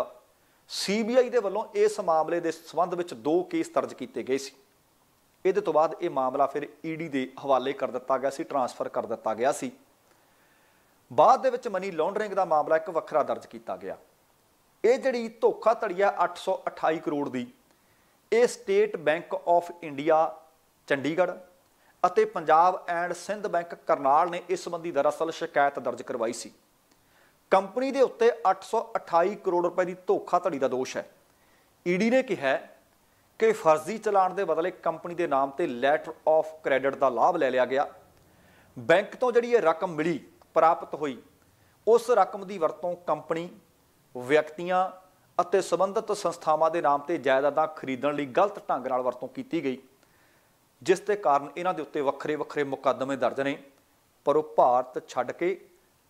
ਸੀਬੀਆਈ ਦੇ ਵੱਲੋਂ ਇਸ ਮਾਮਲੇ ਦੇ ਸਬੰਧ ਵਿੱਚ ਦੋ ਕੇਸ ਦਰਜ ਕੀਤੇ ਗਏ ਸੀ ਇਹਦੇ ਤੋਂ ਬਾਅਦ ਇਹ ਮਾਮਲਾ ਫਿਰ ਈਡੀ ਦੇ ਹਵਾਲੇ ਕਰ ਦਿੱਤਾ ਗਿਆ ਸੀ ਟਰਾਂਸਫਰ ਕਰ ਦਿੱਤਾ ਗਿਆ ਸੀ ਬਾਅਦ ਦੇ ਵਿੱਚ ਮਨੀ ਲਾਂਡਰਿੰਗ ਦਾ ਮਾਮਲਾ ਇੱਕ ਵੱਖਰਾ ਦਰਜ ਕੀਤਾ ਗਿਆ ਇਹ ਜਿਹੜੀ ਧੋਖਾ ਧੜੀਆ 828 ਕਰੋੜ ਦੀ ਇਹ State Bank of India Chandigarh ਅਤੇ ਪੰਜਾਬ ਐਂਡ ਸਿੰਧ ਬੈਂਕ ਕਰਨਾਲ ਨੇ ਇਸ ਸੰਬੰਧੀ ਦਰਅਸਲ ਸ਼ਿਕਾਇਤ ਦਰਜ ਕਰਵਾਈ ਸੀ ਕੰਪਨੀ ਦੇ ਉੱਤੇ 828 ਕਰੋੜ ਰੁਪਏ ਦੀ ਧੋਖਾਧੜੀ ਦਾ ਦੋਸ਼ ਹੈ ਈਡੀ e ਨੇ ਕਿਹਾ ਕਿ ਫਰਜ਼ੀ ਚਲਾਨ ਦੇ ਬਦਲੇ ਕੰਪਨੀ ਦੇ ਨਾਮ ਤੇ ਲੈਟਰ ਆਫ ਕ੍ਰੈਡਿਟ ਦਾ ਲਾਭ ਲੈ ਲਿਆ ਗਿਆ ਬੈਂਕ ਤੋਂ ਜਿਹੜੀ ਇਹ ਰਕਮ ਮਿਲੀ ਪ੍ਰਾਪਤ ਹੋਈ ਉਸ ਰਕਮ ਦੀ ਵਰਤੋਂ ਕੰਪਨੀ ਵਿਅਕਤੀਆਂ ਅਤੇ ਸਬੰਧਤ ਸੰਸਥਾਵਾਂ ਦੇ ਨਾਮ ਤੇ ਜਾਇਦਾਦਾਂ ਖਰੀਦਣ ਲਈ ਗਲਤ ਢੰਗ ਨਾਲ ਵਰਤੋਂ ਕੀਤੀ ਗਈ ਜਿਸ ਦੇ ਕਾਰਨ ਇਹਨਾਂ ਦੇ ਉੱਤੇ ਵੱਖਰੇ ਵੱਖਰੇ ਮੁਕੱਦਮੇ ਦਰਜ ਨੇ ਪਰ ਉਹ ਭਾਰਤ ਛੱਡ ਕੇ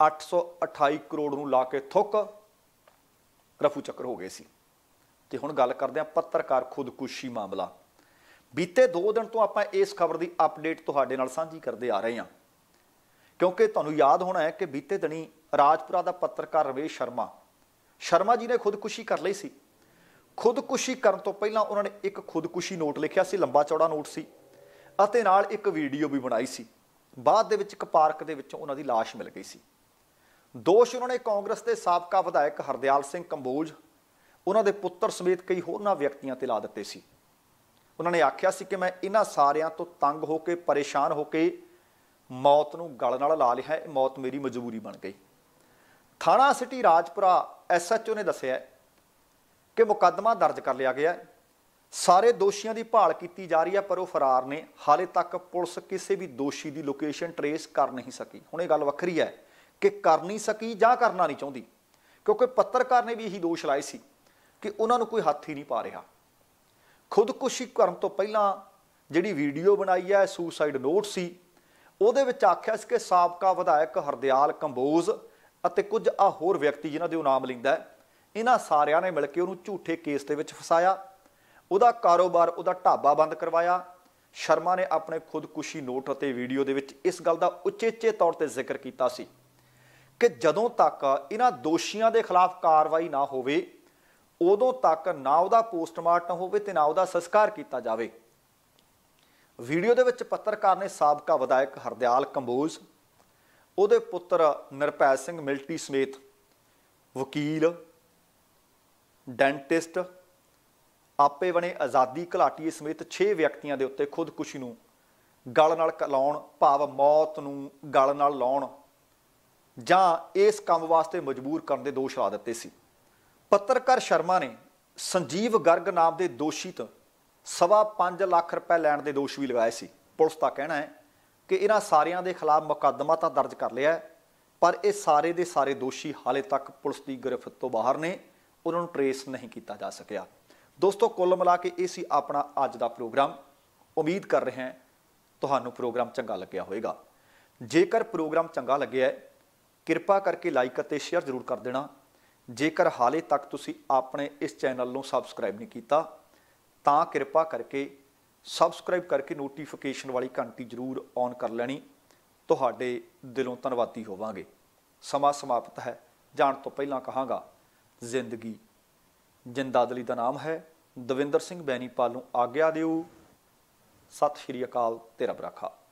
828 ਕਰੋੜ ਨੂੰ ਲਾ ਕੇ ਥੁੱਕ ਰਫੂ ਚੱਕਰ ਹੋ ਗਏ ਸੀ ਤੇ ਹੁਣ ਗੱਲ ਕਰਦੇ ਆ ਪੱਤਰਕਾਰ ਖੁਦਕੁਸ਼ੀ ਮਾਮਲਾ ਬੀਤੇ 2 ਦਿਨ ਤੋਂ ਆਪਾਂ ਇਸ ਖਬਰ ਦੀ ਅਪਡੇਟ ਤੁਹਾਡੇ ਨਾਲ ਸਾਂਝੀ ਕਰਦੇ ਆ ਰਹੇ ਹਾਂ ਕਿਉਂਕਿ ਤੁਹਾਨੂੰ ਯਾਦ ਹੋਣਾ ਹੈ ਕਿ ਬੀਤੇ ਦਿਨੀ ਰਾਜਪੁਰਾ ਦਾ ਪੱਤਰਕਾਰ ਰਵੇਸ਼ ਸ਼ਰਮਾ ਸ਼ਰਮਾ ਜੀ ਨੇ ਖੁਦਕੁਸ਼ੀ ਕਰ ਲਈ ਸੀ ਖੁਦਕੁਸ਼ੀ ਕਰਨ ਤੋਂ ਪਹਿਲਾਂ ਉਹਨਾਂ ਨੇ ਇੱਕ ਖੁਦਕੁਸ਼ੀ ਨੋਟ ਲਿਖਿਆ ਸੀ ਲੰਬਾ ਚੌੜਾ ਨੋਟ ਸੀ ਅਤੇ ਨਾਲ ਇੱਕ ਵੀਡੀਓ ਵੀ ਬਣਾਈ ਸੀ ਬਾਅਦ ਦੇ ਵਿੱਚ ਇੱਕ ਪਾਰਕ ਦੇ ਵਿੱਚੋਂ ਉਹਨਾਂ ਦੀ ਲਾਸ਼ ਮਿਲ ਗਈ ਸੀ ਦੋਸ਼ ਉਹਨਾਂ ਨੇ ਕਾਂਗਰਸ ਦੇ ਸਾਬਕਾ ਵਿਧਾਇਕ ਹਰਦਿਆਲ ਸਿੰਘ ਕੰਬੋਜ ਉਹਨਾਂ ਦੇ ਪੁੱਤਰ ਸਮੇਤ ਕਈ ਹੋਰਨਾਂ ਵਿਅਕਤੀਆਂ ਤੇ ਲਾ ਦਿੱਤੇ ਸੀ ਉਹਨਾਂ ਨੇ ਆਖਿਆ ਸੀ ਕਿ ਮੈਂ ਇਹਨਾਂ ਸਾਰਿਆਂ ਤੋਂ ਤੰਗ ਹੋ ਕੇ ਪਰੇਸ਼ਾਨ ਹੋ ਕੇ ਮੌਤ ਨੂੰ ਗਲ ਨਾਲ ਲਾ ਲਿਆ ਇਹ ਮੌਤ ਮੇਰੀ ਮਜਬੂਰੀ ਬਣ ਗਈ ਥਾਣਾ ਸਿਟੀ ਰਾਜਪੁਰਾ ਐਸਐਚਓ ਨੇ ਦੱਸਿਆ ਕਿ ਮੁਕੱਦਮਾ ਦਰਜ ਕਰ ਲਿਆ ਗਿਆ ਸਾਰੇ ਦੋਸ਼ੀਆਂ ਦੀ ਭਾਲ ਕੀਤੀ ਜਾ ਰਹੀ ਹੈ ਪਰ ਉਹ ਫਰਾਰ ਨੇ ਹਾਲੇ ਤੱਕ ਪੁਲਿਸ ਕਿਸੇ ਵੀ ਦੋਸ਼ੀ ਦੀ ਲੋਕੇਸ਼ਨ ਟਰੇਸ ਕਰ ਨਹੀਂ ਸਕੀ ਹੁਣ ਇਹ ਗੱਲ ਵੱਖਰੀ ਹੈ ਕਿ ਕਰ ਨਹੀਂ ਸਕੀ ਜਾਂ ਕਰਨਾ ਨਹੀਂ ਚਾਹੁੰਦੀ ਕਿਉਂਕਿ ਪੱਤਰਕਾਰ ਨੇ ਵੀ ਇਹੀ ਦੋਸ਼ ਲਾਏ ਸੀ ਕਿ ਉਹਨਾਂ ਨੂੰ ਕੋਈ ਹੱਥ ਹੀ ਨਹੀਂ ਪਾ ਰਿਹਾ ਖੁਦਕੁਸ਼ੀ ਕਰਨ ਤੋਂ ਪਹਿਲਾਂ ਜਿਹੜੀ ਵੀਡੀਓ ਬਣਾਈ ਹੈ ਸੁਸਾਈਡ ਨੋਟ ਸੀ ਉਹਦੇ ਵਿੱਚ ਆਖਿਆ ਸੀ ਕਿ ਸਾਬਕਾ ਵਿਧਾਇਕ ਹਰਦਿਆਲ ਕੰਬੋਜ਼ ਅਤੇ ਕੁਝ ਆ ਹੋਰ ਵਿਅਕਤੀ ਜਿਨ੍ਹਾਂ ਦੇ ਉਹ ਨਾਮ ਲਿੰਦਾ ਇਹਨਾਂ ਸਾਰਿਆਂ ਨੇ ਮਿਲ ਕੇ ਉਹਨੂੰ ਝੂਠੇ ਕੇਸ ਦੇ ਵਿੱਚ ਫਸਾਇਆ ਉਹਦਾ ਕਾਰੋਬਾਰ ਉਹਦਾ ਢਾਬਾ ਬੰਦ ਕਰਵਾਇਆ ਸ਼ਰਮਾ ਨੇ ਆਪਣੇ ਖੁਦਕੁਸ਼ੀ ਨੋਟ ਅਤੇ ਵੀਡੀਓ ਦੇ ਵਿੱਚ ਇਸ ਗੱਲ ਦਾ ਉਚੇਚੇ ਤੌਰ ਤੇ ਜ਼ਿਕਰ ਕੀਤਾ ਸੀ ਕਿ ਜਦੋਂ ਤੱਕ ਇਹਨਾਂ ਦੋਸ਼ੀਆਂ ਦੇ ਖਿਲਾਫ ਕਾਰਵਾਈ ਨਾ ਹੋਵੇ ਉਦੋਂ ਤੱਕ ਨਾ ਉਹਦਾ ਪੋਸਟਮਾਰਟਮ ਹੋਵੇ ਤੇ ਨਾ ਉਹਦਾ ਸੰਸਕਾਰ ਕੀਤਾ ਜਾਵੇ ਵੀਡੀਓ ਦੇ ਵਿੱਚ ਪੱਤਰਕਾਰ ਨੇ ਸਾਬਕਾ ਵਿਧਾਇਕ ਹਰਦਿਆਲ ਕੰਬੋਜ ਉਹਦੇ ਪੁੱਤਰ ਨਿਰਪੈ ਸਿੰਘ ਮਿਲਟੀ ਸਮੇਤ ਵਕੀਲ ਡੈਂਟਿਸਟ ਆਪੇ ਬਣੇ ਆਜ਼ਾਦੀ ਘਲਾਟੀ ਸਮੇਤ 6 ਵਿਅਕਤੀਆਂ ਦੇ ਉੱਤੇ ਖੁਦਕੁਸ਼ੀ ਨੂੰ ਗਲ ਨਾਲ ਲਾਉਣ ਭਾਵ ਮੌਤ ਨੂੰ ਗਲ ਨਾਲ ਲਾਉਣ ਜਾਂ ਇਸ ਕੰਮ ਵਾਸਤੇ ਮਜਬੂਰ ਕਰਨ ਦੇ ਦੋਸ਼ ਲਾ ਦਿੱਤੇ ਸੀ ਪੱਤਰਕਾਰ ਸ਼ਰਮਾ ਨੇ ਸੰਜੀਵ ਗਰਗ ਨਾਮ ਦੇ ਦੋਸ਼ੀ ਤੋਂ ਸਵਾ 5 ਲੱਖ ਰੁਪਏ ਲੈਣ ਦੇ ਦੋਸ਼ ਵੀ ਲਗਾਏ ਸੀ ਪੁਲਿਸ ਦਾ ਕਹਿਣਾ ਹੈ ਕਿ ਇਹਨਾਂ ਸਾਰਿਆਂ ਦੇ ਖਿਲਾਫ ਮੁਕੱਦਮਾ ਤਾਂ ਦਰਜ ਕਰ ਲਿਆ ਪਰ ਇਹ ਸਾਰੇ ਦੇ ਸਾਰੇ ਦੋਸ਼ੀ ਹਾਲੇ ਤੱਕ ਪੁਲਿਸ ਦੀ ਗ੍ਰਿਫਤ ਤੋਂ ਬਾਹਰ ਨੇ ਉਹਨਾਂ ਨੂੰ ਟ੍ਰੇਸ ਨਹੀਂ ਕੀਤਾ ਜਾ ਸਕਿਆ ਦੋਸਤੋ ਕੁੱਲ ਮਿਲਾ ਕੇ ਇਹ ਸੀ ਆਪਣਾ ਅੱਜ ਦਾ ਪ੍ਰੋਗਰਾਮ ਉਮੀਦ ਕਰ ਰਹੇ ਹਾਂ ਤੁਹਾਨੂੰ ਪ੍ਰੋਗਰਾਮ ਚੰਗਾ ਲੱਗਿਆ ਹੋਵੇਗਾ ਜੇਕਰ ਪ੍ਰੋਗਰਾਮ ਚੰਗਾ ਲੱਗਿਆ ਹੈ ਕਿਰਪਾ ਕਰਕੇ ਲਾਈਕ ਅਤੇ ਸ਼ੇਅਰ ਜ਼ਰੂਰ ਕਰ ਦੇਣਾ ਜੇਕਰ ਹਾਲੇ ਤੱਕ ਤੁਸੀਂ ਆਪਣੇ ਇਸ ਚੈਨਲ ਨੂੰ ਸਬਸਕ੍ਰਾਈਬ ਨਹੀਂ ਕੀਤਾ ਤਾਂ ਕਿਰਪਾ ਕਰਕੇ ਸਬਸਕ੍ਰਾਈਬ ਕਰਕੇ ਨੋਟੀਫਿਕੇਸ਼ਨ ਵਾਲੀ ਘੰਟੀ ਜ਼ਰੂਰ ਔਨ ਕਰ ਲੈਣੀ ਤੁਹਾਡੇ ਦਿਲੋਂ ਧੰਨਵਾਦੀ ਹੋਵਾਂਗੇ ਸਮਾਂ ਸਮਾਪਤ ਹੈ ਜਾਣ ਤੋਂ ਪਹਿਲਾਂ ਕਹਾਂਗਾ ਜ਼ਿੰਦਗੀ ਜਿੰਦਾਦਲੀ ਦਾ ਨਾਮ ਹੈ ਦਵਿੰਦਰ ਸਿੰਘ ਬੈਣੀਪਾਲ ਨੂੰ ਆਗਿਆ ਦਿਓ ਸਤਿ ਸ਼੍ਰੀ ਅਕਾਲ ਤੇ ਰੱਬ ਰੱਖਾ